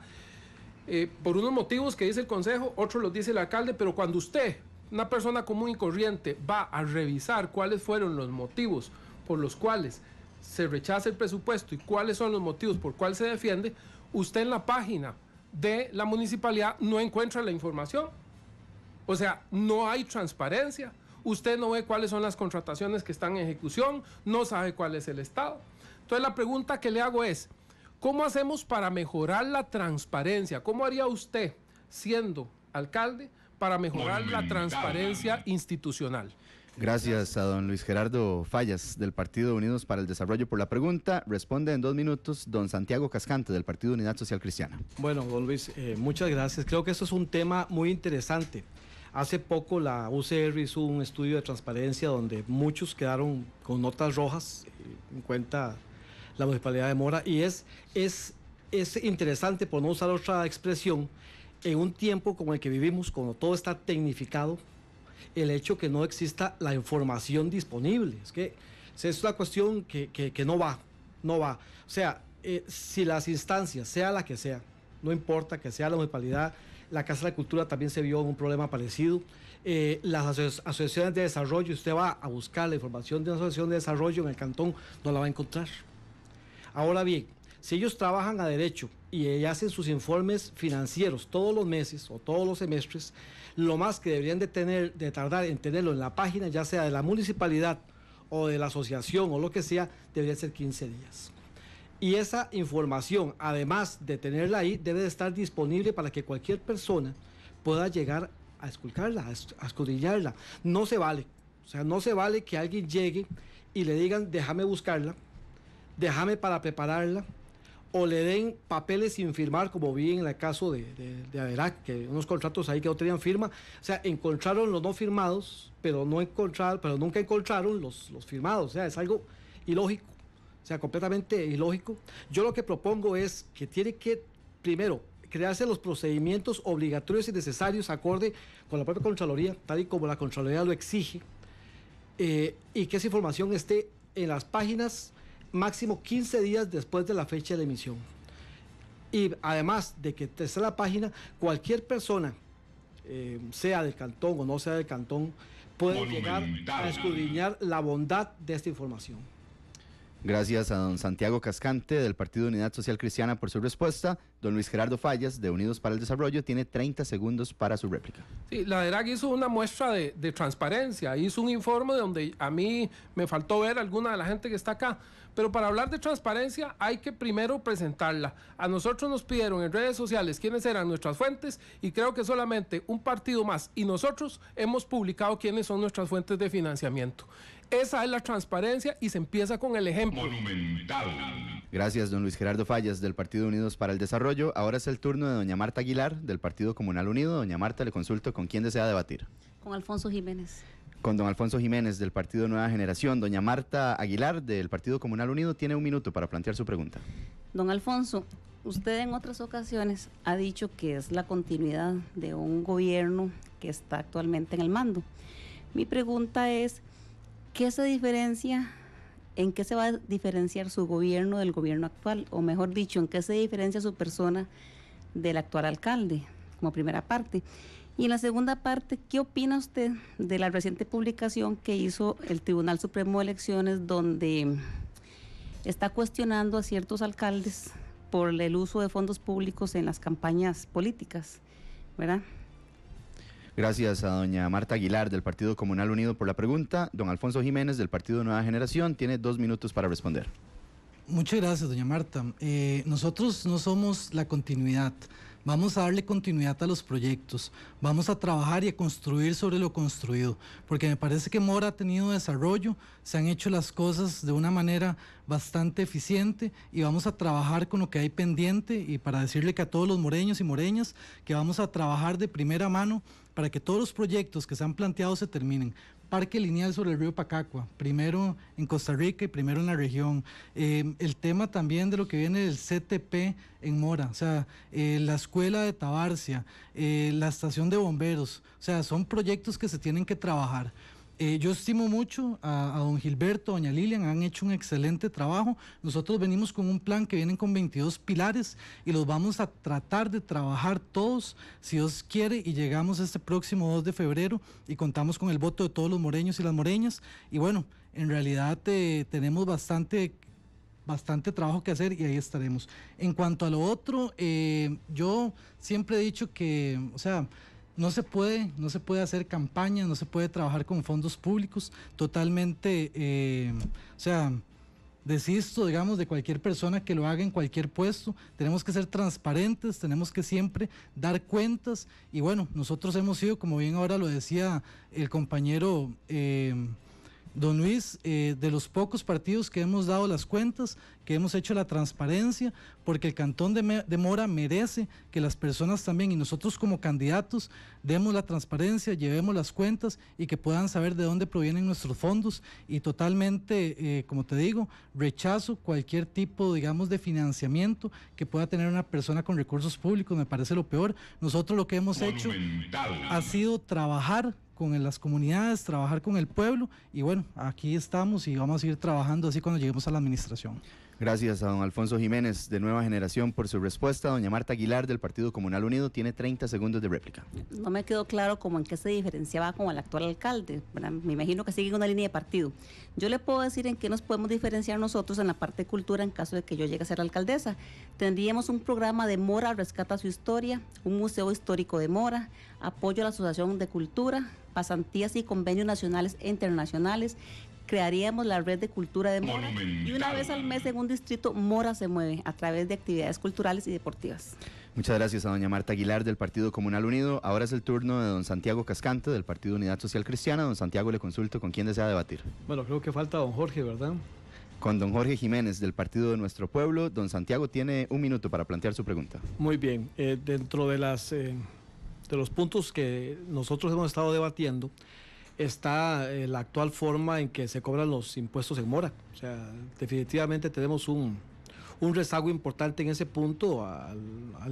por unos motivos que dice el Consejo, otros los dice el alcalde, pero cuando usted una persona común y corriente va a revisar cuáles fueron los motivos por los cuales se rechaza el presupuesto y cuáles son los motivos por cuál se defiende, usted en la página de la municipalidad no encuentra la información. O sea, no hay transparencia. Usted no ve cuáles son las contrataciones que están en ejecución, no sabe cuál es el estado. Entonces la pregunta que le hago es, ¿cómo hacemos para mejorar la transparencia? ¿Cómo haría usted siendo alcalde para mejorar la transparencia institucional. Gracias a don Luis Gerardo Fallas del Partido Unidos para el Desarrollo por la pregunta. Responde en dos minutos don Santiago Cascante del Partido Unidad Social Cristiana. Bueno, don Luis, eh, muchas gracias. Creo que eso es un tema muy interesante. Hace poco la UCR hizo un estudio de transparencia donde muchos quedaron con notas rojas, eh, en cuenta la municipalidad de Mora, y es, es, es interesante, por no usar otra expresión, en un tiempo como el que vivimos, cuando todo está tecnificado, el hecho que no exista la información disponible. Es que es una cuestión que, no va, no va. O sea, eh, si las instancias, sea la que sea, no importa que sea la municipalidad, la Casa de la Cultura también se vio en un problema parecido. Eh, las asociaciones de desarrollo, usted va a buscar la información de una asociación de desarrollo en el cantón, no la va a encontrar. Ahora bien, si ellos trabajan a derecho y eh, hacen sus informes financieros todos los meses o todos los semestres, lo más que deberían de, tener, de tardar en tenerlo en la página, ya sea de la municipalidad o de la asociación o lo que sea, debería ser 15 días. Y esa información, además de tenerla ahí, debe de estar disponible para que cualquier persona pueda llegar a esculcarla, a escudillarla. No se vale. O sea, no se vale que alguien llegue y le digan, déjame buscarla, déjame para prepararla, o le den papeles sin firmar, como vi en el caso de, de, que unos contratos ahí que no tenían firma. O sea, encontraron los no firmados, pero, no encontraron pero nunca encontraron los, los firmados. O sea, es algo ilógico, o sea, completamente ilógico. Yo lo que propongo es que tiene que, primero, crearse los procedimientos obligatorios y necesarios acorde con la propia Contraloría, tal y como la Contraloría lo exige, eh, y que esa información esté en las páginas máximo 15 días después de la fecha de emisión. Y además de que está la página, cualquier persona, eh, sea del cantón o no sea del cantón, puede llegar a escudriñar la bondad de esta información. Gracias a don Santiago Cascante del Partido Unidad Social Cristiana por su respuesta. Don Luis Gerardo Fallas, de Unidos para el Desarrollo, tiene 30 segundos para su réplica. Sí, la DERAC hizo una muestra de, transparencia, hizo un informe donde a mí me faltó ver alguna de la gente que está acá, pero para hablar de transparencia hay que primero presentarla. A nosotros nos pidieron en redes sociales quiénes eran nuestras fuentes y creo que solamente un partido más y nosotros hemos publicado quiénes son nuestras fuentes de financiamiento. Esa es la transparencia y se empieza con el ejemplo. Monumental. Gracias, don Luis Gerardo Fallas, del Partido Unidos para el Desarrollo. Ahora es el turno de doña Marta Aguilar, del Partido Comunal Unido. Doña Marta, le consulto con quién desea debatir. Con Alfonso Jiménez. Con don Alfonso Jiménez, del Partido Nueva Generación. Doña Marta Aguilar, del Partido Comunal Unido, tiene un minuto para plantear su pregunta. Don Alfonso, usted en otras ocasiones ha dicho que es la continuidad de un gobierno que está actualmente en el mando. Mi pregunta es, ¿qué se diferencia ¿en qué se va a diferenciar su gobierno del gobierno actual? O mejor dicho, ¿en qué se diferencia su persona del actual alcalde? Como primera parte. Y en la segunda parte, ¿qué opina usted de la reciente publicación que hizo el Tribunal Supremo de Elecciones donde está cuestionando a ciertos alcaldes por el uso de fondos públicos en las campañas políticas? ¿Verdad? Gracias a doña Marta Aguilar del Partido Comunal Unido por la pregunta. Don Alfonso Jiménez del Partido Nueva Generación tiene dos minutos para responder. Muchas gracias, doña Marta. Eh, nosotros no somos la continuidad. Vamos a darle continuidad a los proyectos. Vamos a trabajar y a construir sobre lo construido. Porque me parece que Mora ha tenido desarrollo, se han hecho las cosas de una manera bastante eficiente y vamos a trabajar con lo que hay pendiente y para decirle que a todos los moreños y moreñas que vamos a trabajar de primera mano para que todos los proyectos que se han planteado se terminen. Parque lineal sobre el río Pacacua, primero en Costa Rica y primero en la región. Eh, el tema también de lo que viene del CTP en Mora, o sea, eh, la escuela de Tabarcia, eh, la estación de bomberos, o sea, son proyectos que se tienen que trabajar. Eh, yo estimo mucho a, don Gilberto, doña Lilian, han hecho un excelente trabajo. Nosotros venimos con un plan que vienen con 22 pilares y los vamos a tratar de trabajar todos, si Dios quiere, y llegamos este próximo 2 de febrero y contamos con el voto de todos los moreños y las moreñas. Y bueno, en realidad eh, tenemos bastante bastante trabajo que hacer y ahí estaremos. En cuanto a lo otro, eh, yo siempre he dicho que, o sea, no se puede, no se puede hacer campaña, no se puede trabajar con fondos públicos, totalmente, eh, o sea, desisto, digamos, de cualquier persona que lo haga en cualquier puesto. Tenemos que ser transparentes, tenemos que siempre dar cuentas. Y bueno, nosotros hemos sido, como bien ahora lo decía el compañero eh, Don Luis, eh, de los pocos partidos que hemos dado las cuentas, que hemos hecho la transparencia, porque el Cantón de Mora merece que las personas también y nosotros como candidatos demos la transparencia, llevemos las cuentas y que puedan saber de dónde provienen nuestros fondos y totalmente, eh, como te digo, rechazo cualquier tipo, digamos, de financiamiento que pueda tener una persona con recursos públicos, me parece lo peor. Nosotros lo que hemos hecho ha sido trabajar con las comunidades, trabajar con el pueblo y bueno, aquí estamos y vamos a seguir trabajando así cuando lleguemos a la administración. Gracias a don Alfonso Jiménez de Nueva Generación por su respuesta. Doña Marta Aguilar del Partido Comunal Unido tiene 30 segundos de réplica. No me quedó claro cómo en qué se diferenciaba con el actual alcalde. Me imagino que sigue una línea de partido. Yo le puedo decir en qué nos podemos diferenciar nosotros en la parte de cultura en caso de que yo llegue a ser alcaldesa. Tendríamos un programa de Mora Rescata su Historia, un museo histórico de Mora, apoyo a la Asociación de Cultura, pasantías y convenios nacionales e internacionales, crearíamos la red de cultura de Mora y una vez al mes en un distrito Mora se mueve a través de actividades culturales y deportivas. Muchas gracias a doña Marta Aguilar del Partido Comunal Unido. Ahora es el turno de don Santiago Cascante del Partido Unidad Social Cristiana. Don Santiago le consulto con quién desea debatir. Bueno, creo que falta don Jorge, ¿verdad? Con don Jorge Jiménez del Partido de Nuestro Pueblo. Don Santiago tiene un minuto para plantear su pregunta. Muy bien, eh, dentro de, las, eh, de los puntos que nosotros hemos estado debatiendo, está eh, la actual forma en que se cobran los impuestos en mora. O sea, definitivamente tenemos un, rezago importante en ese punto, al,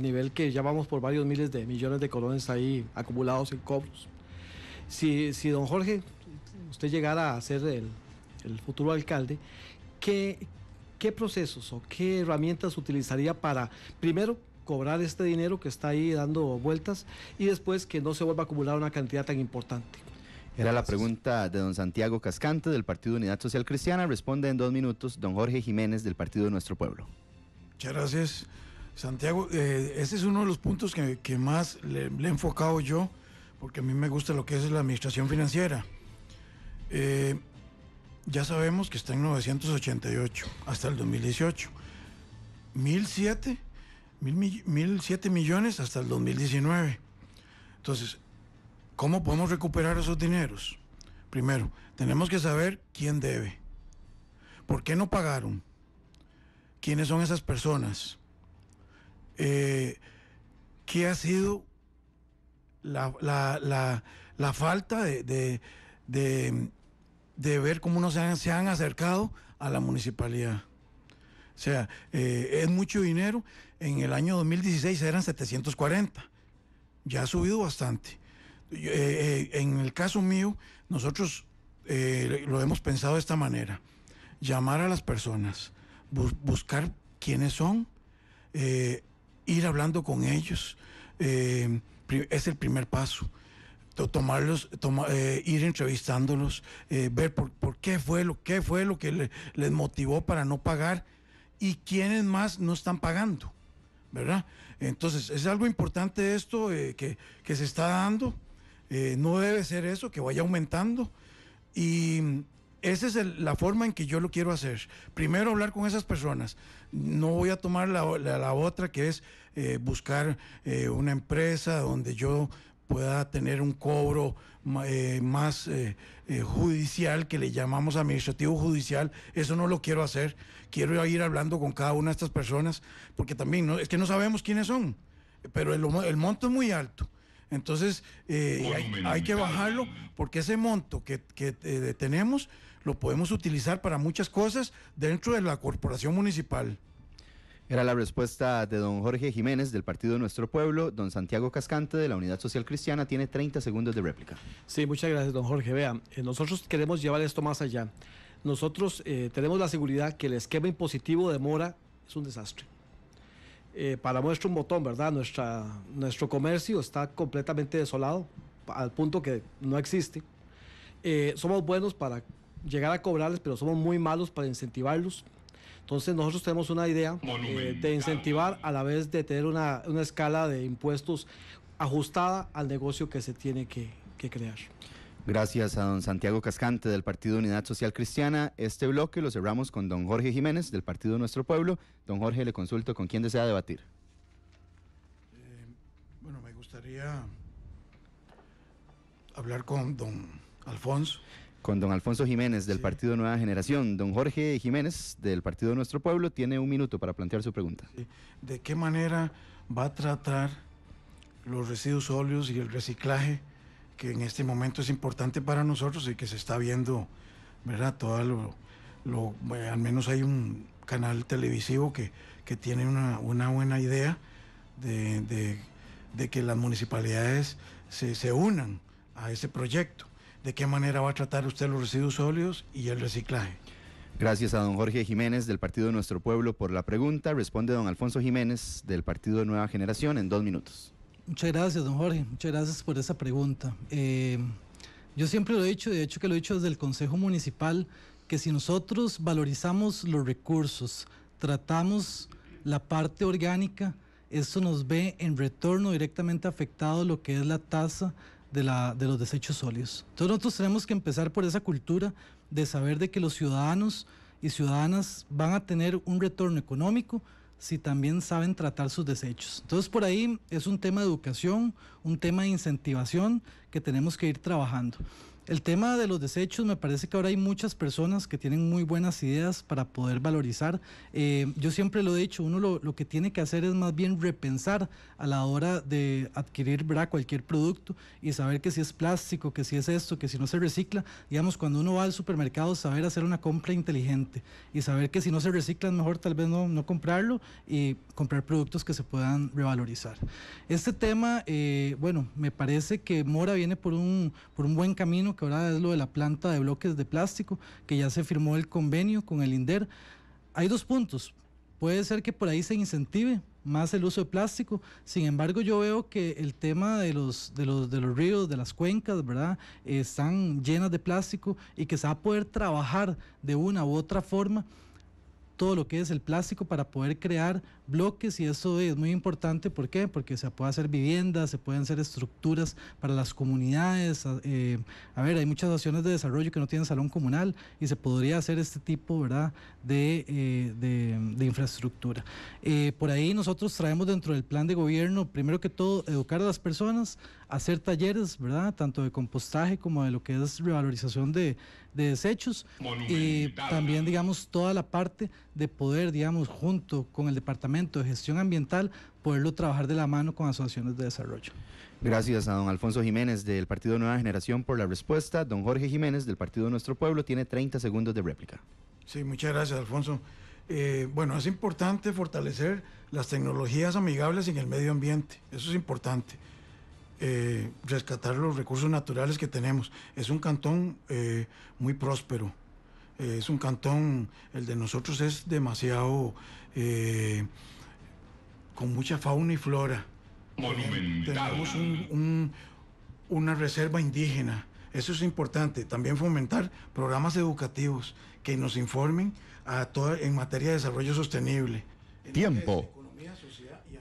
nivel que ya vamos por varios miles de millones de colones ahí acumulados en cobros. Si, don Jorge, usted llegara a ser el, futuro alcalde, ¿qué, ¿qué procesos o qué herramientas utilizaría para, primero, cobrar este dinero que está ahí dando vueltas y después que no se vuelva a acumular una cantidad tan importante? Era la pregunta de don Santiago Cascante del Partido Unidad Social Cristiana. Responde en dos minutos don Jorge Jiménez del Partido de Nuestro Pueblo. Muchas gracias, Santiago. Eh, ese es uno de los puntos que, más le, he enfocado yo, porque a mí me gusta lo que es la administración financiera. Eh, ya sabemos que está en 988 hasta el 2018. 1007, 1007 millones hasta el 2019. Entonces, ¿Cómo podemos recuperar esos dineros? Primero, tenemos que saber quién debe. ¿Por qué no pagaron? ¿Quiénes son esas personas? Eh, ¿Qué ha sido la, falta de, ver cómo no se han, se han acercado a la municipalidad? O sea, eh, es mucho dinero. En el año 2016 eran 740. Ya ha subido bastante. Eh, eh, en el caso mío, nosotros eh, lo hemos pensado de esta manera. Llamar a las personas, buscar quiénes son, ir hablando con ellos, es el primer paso. Tomarlos, ir entrevistándolos, ver por, qué fue lo, qué fue lo que les motivó para no pagar y quiénes más no están pagando, ¿verdad? Entonces, es algo importante esto que, que, se está dando. Eh, no debe ser eso, que vaya aumentando. Y esa es la forma en que yo lo quiero hacer. Primero hablar con esas personas. No voy a tomar la, otra que es eh, buscar eh, una empresa donde yo pueda tener un cobro más judicial, que le llamamos administrativo judicial. Eso no lo quiero hacer. Quiero ir hablando con cada una de estas personas, porque también no, es que no sabemos quiénes son, pero el monto es muy alto. Entonces, eh, hay, que bajarlo porque ese monto que, eh, tenemos lo podemos utilizar para muchas cosas dentro de la corporación municipal. Era la respuesta de don Jorge Jiménez del Partido de Nuestro Pueblo. Don Santiago Cascante de la Unidad Social Cristiana tiene 30 segundos de réplica. Sí, muchas gracias, don Jorge. Vea, eh, nosotros queremos llevar esto más allá. Nosotros tenemos la seguridad que el esquema impositivo de mora es un desastre eh, para muestra un botón, ¿verdad? Nuestra, nuestro comercio está completamente desolado, al punto que no existe. Eh, somos buenos para llegar a cobrarles, pero somos muy malos para incentivarlos. Entonces nosotros tenemos una idea eh, de incentivar a la vez de tener una, una, escala de impuestos ajustada al negocio que se tiene que, que crear. Gracias a don Santiago Cascante del Partido Unidad Social Cristiana. Este bloque lo cerramos con don Jorge Jiménez del Partido Nuestro Pueblo. Don Jorge, le consulto con quién desea debatir. Eh, bueno, me gustaría hablar con don Alfonso. Con don Alfonso Jiménez del Partido Nueva Generación. Don Jorge Jiménez del Partido Nuestro Pueblo tiene un minuto para plantear su pregunta. ¿De qué manera va a tratar los residuos óleos y el reciclaje? que en este momento es importante para nosotros y que se está viendo, ¿verdad? Todo lo, eh, al menos hay un canal televisivo que, que tiene una, buena idea de, que las municipalidades se, unan a ese proyecto. ¿De qué manera va a tratar usted los residuos sólidos y el reciclaje? Gracias a don Jorge Jiménez del Partido de Nuestro Pueblo por la pregunta. Responde don Alfonso Jiménez del Partido de Nueva Generación en dos minutos. Muchas gracias, don Jorge. Muchas gracias por esa pregunta. Eh, yo siempre lo he dicho, de hecho que lo he dicho desde el Consejo Municipal, que si nosotros valorizamos los recursos, tratamos la parte orgánica, eso nos ve en retorno directamente afectado lo que es la tasa de, la, de los desechos sólidos. Entonces nosotros tenemos que empezar por esa cultura de saber de que los ciudadanos y ciudadanas van a tener un retorno económico, si también saben tratar sus desechos. Entonces por ahí es un tema de educación, un tema de incentivación que tenemos que ir trabajando. El tema de los desechos, me parece que ahora hay muchas personas que tienen muy buenas ideas para poder valorizar. Eh, yo siempre lo he dicho, uno lo, lo, que tiene que hacer es más bien repensar a la hora de adquirir cualquier producto y saber que si es plástico, que si es esto, que si no se recicla. Digamos, cuando uno va al supermercado, saber hacer una compra inteligente y saber que si no se recicla es mejor tal vez no, no comprarlo y comprar productos que se puedan revalorizar. Este tema, eh, bueno, me parece que Mora viene por un, por un buen camino que ahora es lo de la planta de bloques de plástico, que ya se firmó el convenio con el INDER. Hay dos puntos. Puede ser que por ahí se incentive más el uso de plástico. Sin embargo, yo veo que el tema de los, de los, ríos, de las cuencas, ¿verdad? Eh, están llenas de plástico y que se va a poder trabajar de una u otra forma todo lo que es el plástico para poder crear bloques y eso es muy importante. ¿Por qué? Porque se puede hacer viviendas, se pueden hacer estructuras para las comunidades. Ah, eh, a ver, hay muchas acciones de desarrollo que no tienen salón comunal y se podría hacer este tipo ¿verdad? De, eh, infraestructura. Eh, por ahí nosotros traemos dentro del plan de gobierno, primero que todo, educar a las personas, hacer talleres, ¿verdad? Tanto de compostaje como de lo que es revalorización de, de desechos. Y también, digamos, toda la parte de poder, digamos, junto con el departamento de Gestión Ambiental poderlo trabajar de la mano con asociaciones de desarrollo. Gracias a don Alfonso Jiménez del Partido Nueva Generación por la respuesta. Don Jorge Jiménez del Partido Nuestro Pueblo tiene 30 segundos de réplica. Sí, muchas gracias Alfonso. Eh, bueno, es importante fortalecer las tecnologías amigables en el medio ambiente, eso es importante. Eh, rescatar los recursos naturales que tenemos. Es un cantón eh, muy próspero es un cantón, el de nosotros es demasiado, eh, con mucha fauna y flora. Monumental. Tenemos una reserva indígena. Eso es importante. También fomentar programas educativos que nos informen a en materia de desarrollo sostenible. Tiempo.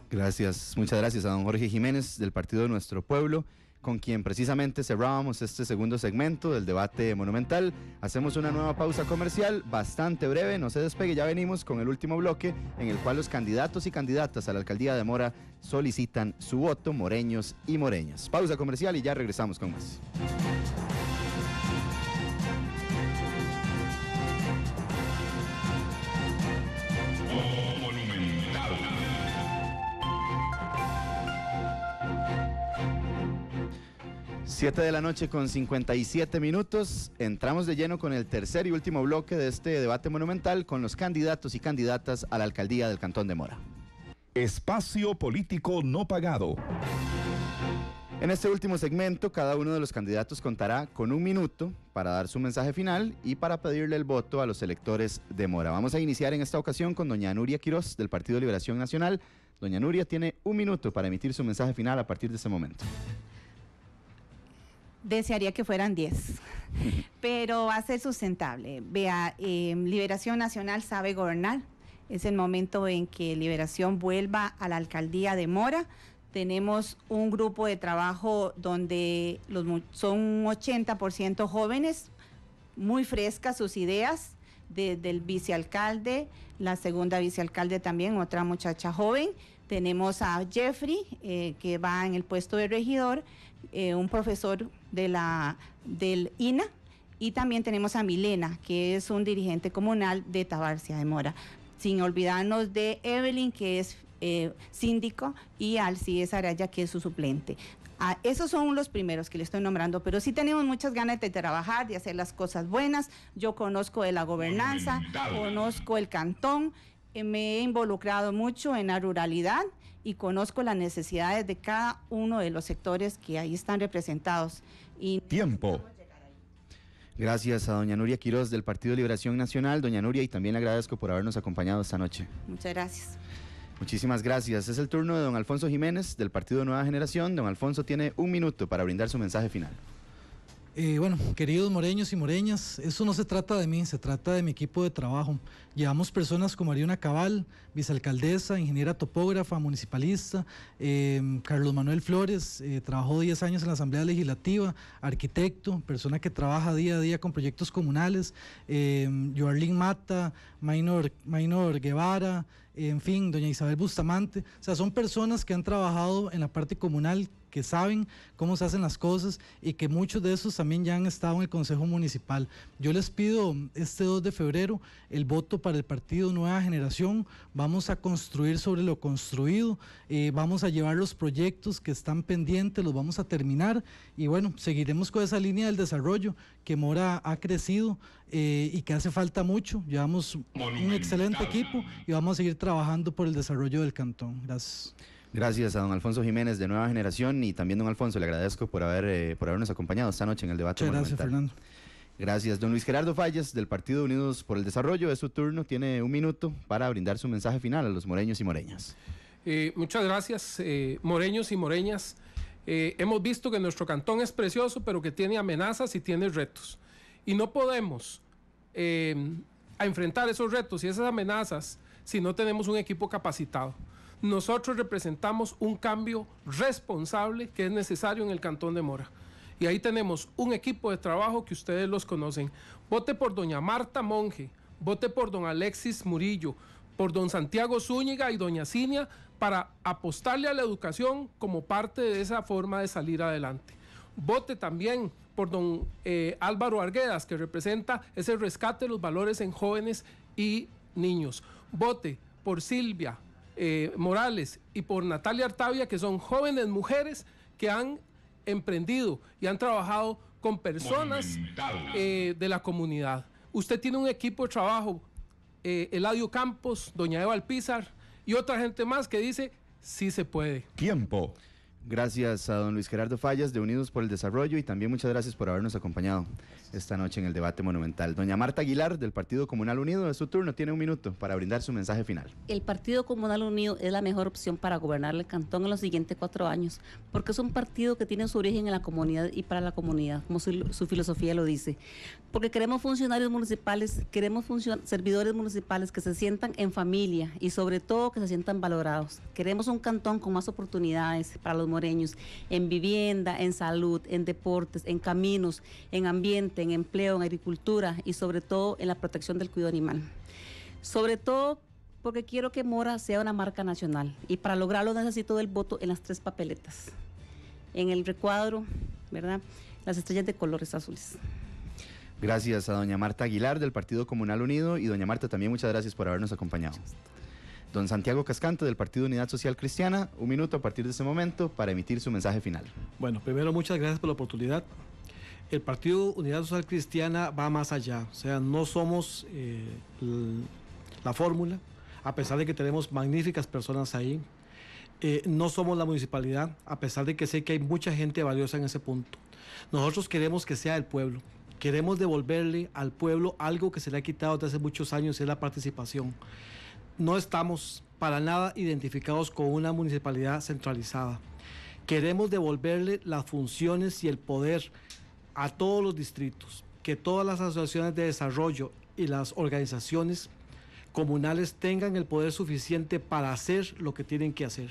Gracias, muchas gracias a don Jorge Jiménez del Partido de Nuestro Pueblo con quien precisamente cerrábamos este segundo segmento del debate monumental. Hacemos una nueva pausa comercial, bastante breve, no se despegue, ya venimos con el último bloque en el cual los candidatos y candidatas a la alcaldía de Mora solicitan su voto, moreños y moreñas. Pausa comercial y ya regresamos con más. 7 de la noche con 57 minutos. Entramos de lleno con el tercer y último bloque de este debate monumental con los candidatos y candidatas a la alcaldía del Cantón de Mora. Espacio político no pagado. En este último segmento, cada uno de los candidatos contará con un minuto para dar su mensaje final y para pedirle el voto a los electores de Mora. Vamos a iniciar en esta ocasión con doña Nuria Quiroz del Partido Liberación Nacional. Doña Nuria tiene un minuto para emitir su mensaje final a partir de ese momento desearía que fueran 10, <laughs> pero va a ser sustentable. Vea, em, Liberación Nacional sabe gobernar. Es el momento en que Liberación vuelva a la alcaldía de Mora. Tenemos un grupo de trabajo donde los, son 80% jóvenes, muy frescas sus ideas, desde el vicealcalde, la segunda vicealcalde también, otra muchacha joven. Tenemos a Jeffrey, eh, que va en el puesto de regidor eh, un profesor de la, del INA, y también tenemos a Milena, que es un dirigente comunal de Tabarcia de Mora. Sin olvidarnos de Evelyn, que es eh, síndico, y Alcides Araya, que es su suplente. Ah, esos son los primeros que le estoy nombrando, pero sí tenemos muchas ganas de trabajar, de hacer las cosas buenas. Yo conozco de la gobernanza, conozco el cantón, eh, me he involucrado mucho en la ruralidad y conozco las necesidades de cada uno de los sectores que ahí están representados. Y Tiempo. Gracias a doña Nuria Quiroz del Partido Liberación Nacional. Doña Nuria, y también le agradezco por habernos acompañado esta noche. Muchas gracias. Muchísimas gracias. Es el turno de don Alfonso Jiménez del Partido Nueva Generación. Don Alfonso tiene un minuto para brindar su mensaje final. Eh, bueno, queridos moreños y moreñas, eso no se trata de mí, se trata de mi equipo de trabajo. Llevamos personas como Ariana Cabal, vicealcaldesa, ingeniera topógrafa, municipalista, em, Carlos Manuel Flores, eh, trabajó 10 años en la Asamblea Legislativa, arquitecto, persona que trabaja día a día con proyectos comunales, em, Joarlín Mata, Maynor Guevara, en fin, doña Isabel Bustamante, o sea, son personas que han trabajado en la parte comunal, que saben cómo se hacen las cosas y que muchos de esos también ya han estado en el Consejo Municipal. Yo les pido este 2 de febrero el voto para el partido Nueva Generación vamos a construir sobre lo construido, eh, vamos a llevar los proyectos que están pendientes, los vamos a terminar y bueno, seguiremos con esa línea del desarrollo que Mora ha crecido eh, y que hace falta mucho. Llevamos un excelente equipo y vamos a seguir trabajando por el desarrollo del cantón. Gracias. Gracias a don Alfonso Jiménez de Nueva Generación y también don Alfonso, le agradezco por, haber, eh, por habernos acompañado esta noche en el debate. Muchas gracias, Fernando. Gracias, don Luis Gerardo Fallas, del Partido Unidos por el Desarrollo. Es su turno, tiene un minuto para brindar su mensaje final a los moreños y moreñas. Eh, muchas gracias, eh, moreños y moreñas. Eh, hemos visto que nuestro cantón es precioso, pero que tiene amenazas y tiene retos. Y no podemos enfrentar esos retos y esas amenazas si no tenemos un equipo capacitado. Nosotros representamos un cambio responsable que es necesario en el cantón de Mora. Y ahí tenemos un equipo de trabajo que ustedes los conocen. Vote por doña Marta Monge, vote por don Alexis Murillo, por don Santiago Zúñiga y doña Cinia para apostarle a la educación como parte de esa forma de salir adelante. Vote también por don eh, Álvaro Arguedas, que representa ese rescate de los valores en jóvenes y niños. Vote por Silvia eh, Morales y por Natalia Artavia, que son jóvenes mujeres que han emprendido y han trabajado con personas eh, de la comunidad. Usted tiene un equipo de trabajo, eh, Eladio Campos, Doña Eva Alpizar y otra gente más que dice, sí se puede. Tiempo. Gracias a don Luis Gerardo Fallas de Unidos por el Desarrollo y también muchas gracias por habernos acompañado esta noche en el debate monumental. Doña Marta Aguilar, del Partido Comunal Unido, de su turno tiene un minuto para brindar su mensaje final. El Partido Comunal Unido es la mejor opción para gobernar el cantón en los siguientes cuatro años, porque es un partido que tiene su origen en la comunidad y para la comunidad, como su, filosofía lo dice. Porque queremos funcionarios municipales, queremos servidores municipales que se sientan en familia y sobre todo que se sientan valorados. Queremos un cantón con más oportunidades para los moreños en vivienda, en salud, en deportes, en caminos, en ambiente, en empleo, en agricultura y sobre todo en la protección del cuidado animal. Sobre todo porque quiero que Mora sea una marca nacional y para lograrlo necesito el voto en las tres papeletas, en el recuadro, ¿verdad? Las estrellas de colores azules. Gracias a doña Marta Aguilar del Partido Comunal Unido y doña Marta también muchas gracias por habernos acompañado. Don Santiago Cascante del Partido Unidad Social Cristiana, un minuto a partir de ese momento para emitir su mensaje final. Bueno, primero muchas gracias por la oportunidad el Partido Unidad Social Cristiana va más allá, o sea, no somos eh, la fórmula, a pesar de que tenemos magníficas personas ahí, eh, no somos la municipalidad, a pesar de que sé que hay mucha gente valiosa en ese punto. Nosotros queremos que sea el pueblo, queremos devolverle al pueblo algo que se le ha quitado desde hace muchos años, es la participación. No estamos para nada identificados con una municipalidad centralizada. Queremos devolverle las funciones y el poder a todos los distritos, que todas las asociaciones de desarrollo y las organizaciones comunales tengan el poder suficiente para hacer lo que tienen que hacer.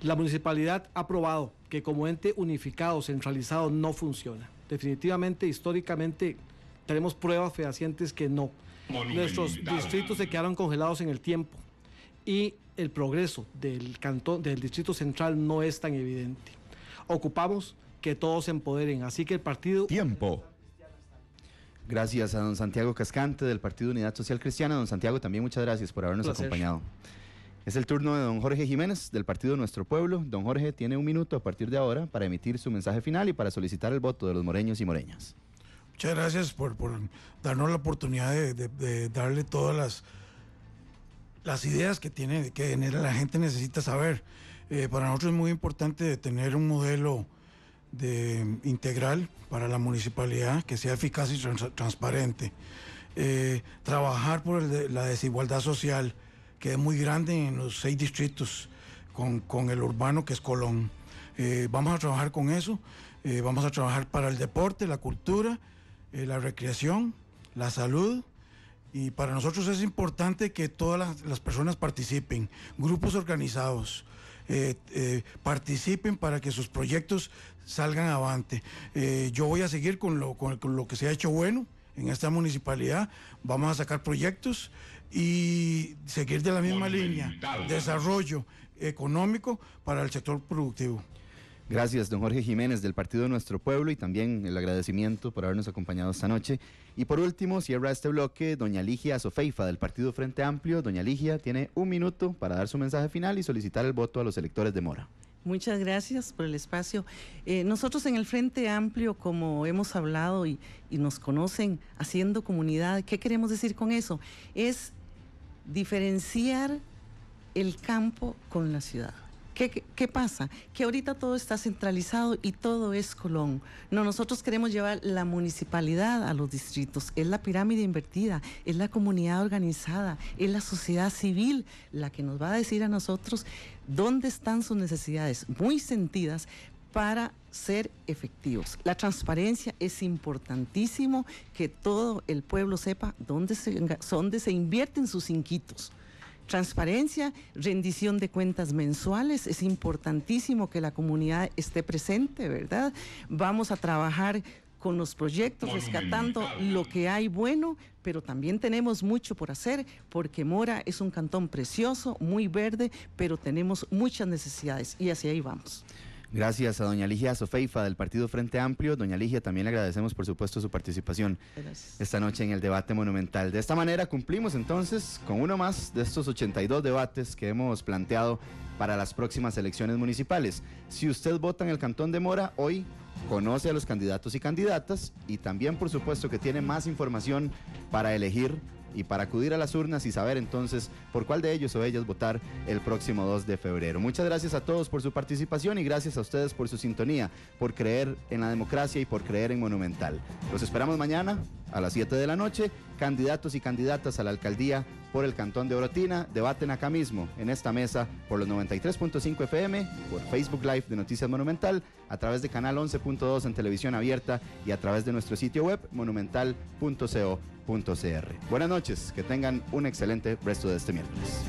La municipalidad ha probado que como ente unificado, centralizado, no funciona. Definitivamente, históricamente, tenemos pruebas fehacientes que no. Nuestros distritos se quedaron congelados en el tiempo y el progreso del cantón, del distrito central no es tan evidente. Ocupamos que todos se empoderen. Así que el partido... Tiempo. Gracias a don Santiago Cascante del Partido Unidad Social Cristiana. Don Santiago, también muchas gracias por habernos acompañado. Es el turno de don Jorge Jiménez del Partido Nuestro Pueblo. Don Jorge tiene un minuto a partir de ahora para emitir su mensaje final y para solicitar el voto de los moreños y moreñas. Muchas gracias por, darnos la oportunidad de, darle todas las, las, ideas que tiene, que la gente necesita saber. Eh, para nosotros es muy importante tener un modelo integral para la municipalidad, que sea eficaz y transparente. Eh, trabajar por la desigualdad social, que es muy grande en los seis distritos, con, el urbano que es Colón. Eh, vamos a trabajar con eso, eh, vamos a trabajar para el deporte, la cultura, la recreación, la salud. Y para nosotros es importante que todas las personas participen, grupos organizados, eh, eh, participen para que sus proyectos salgan avante. Eh, yo voy a seguir con lo, con lo que se ha hecho bueno en esta municipalidad, vamos a sacar proyectos y seguir de la misma línea, desarrollo económico para el sector productivo. Gracias, don Jorge Jiménez del Partido de Nuestro Pueblo y también el agradecimiento por habernos acompañado esta noche. Y por último, cierra este bloque doña Ligia Sofeifa del Partido Frente Amplio. Doña Ligia tiene un minuto para dar su mensaje final y solicitar el voto a los electores de Mora. Muchas gracias por el espacio. Eh, nosotros en el Frente Amplio, como hemos hablado y nos conocen haciendo comunidad, ¿qué queremos decir con eso? Es diferenciar el campo con la ciudad ¿Qué, pasa? Que ahorita todo está centralizado y todo es Colón. No, nosotros queremos llevar la municipalidad a los distritos. Es la pirámide invertida, es la comunidad organizada, es la sociedad civil la que nos va a decir a nosotros dónde están sus necesidades muy sentidas para ser efectivos. La transparencia es importantísimo que todo el pueblo sepa dónde se, se invierten sus inquietos. Transparencia, rendición de cuentas mensuales, es importantísimo que la comunidad esté presente, ¿verdad? Vamos a trabajar con los proyectos, rescatando lo que hay bueno, pero también tenemos mucho por hacer porque Mora es un cantón precioso, muy verde, pero tenemos muchas necesidades y hacia ahí vamos. Gracias a doña Ligia Sofeifa del Partido Frente Amplio. Doña Ligia, también le agradecemos por supuesto su participación esta noche en el debate monumental. De esta manera cumplimos entonces con uno más de estos 82 debates que hemos planteado para las próximas elecciones municipales. Si usted vota en el Cantón de Mora, hoy conoce a los candidatos y candidatas y también por supuesto que tiene más información para elegir y para acudir a las urnas y saber entonces por cuál de ellos o ellas votar el próximo 2 de febrero. Muchas gracias a todos por su participación y gracias a ustedes por su sintonía, por creer en la democracia y por creer en Monumental. Los esperamos mañana a las 7 de la noche, candidatos y candidatas a la alcaldía por el Cantón de Orotina. Debaten acá mismo, en esta mesa, por los 93.5 FM, por Facebook Live de Noticias Monumental, a través de Canal 11.2 en televisión abierta y a través de nuestro sitio web monumental.co.cr. Buenas noches, que tengan un excelente resto de este miércoles.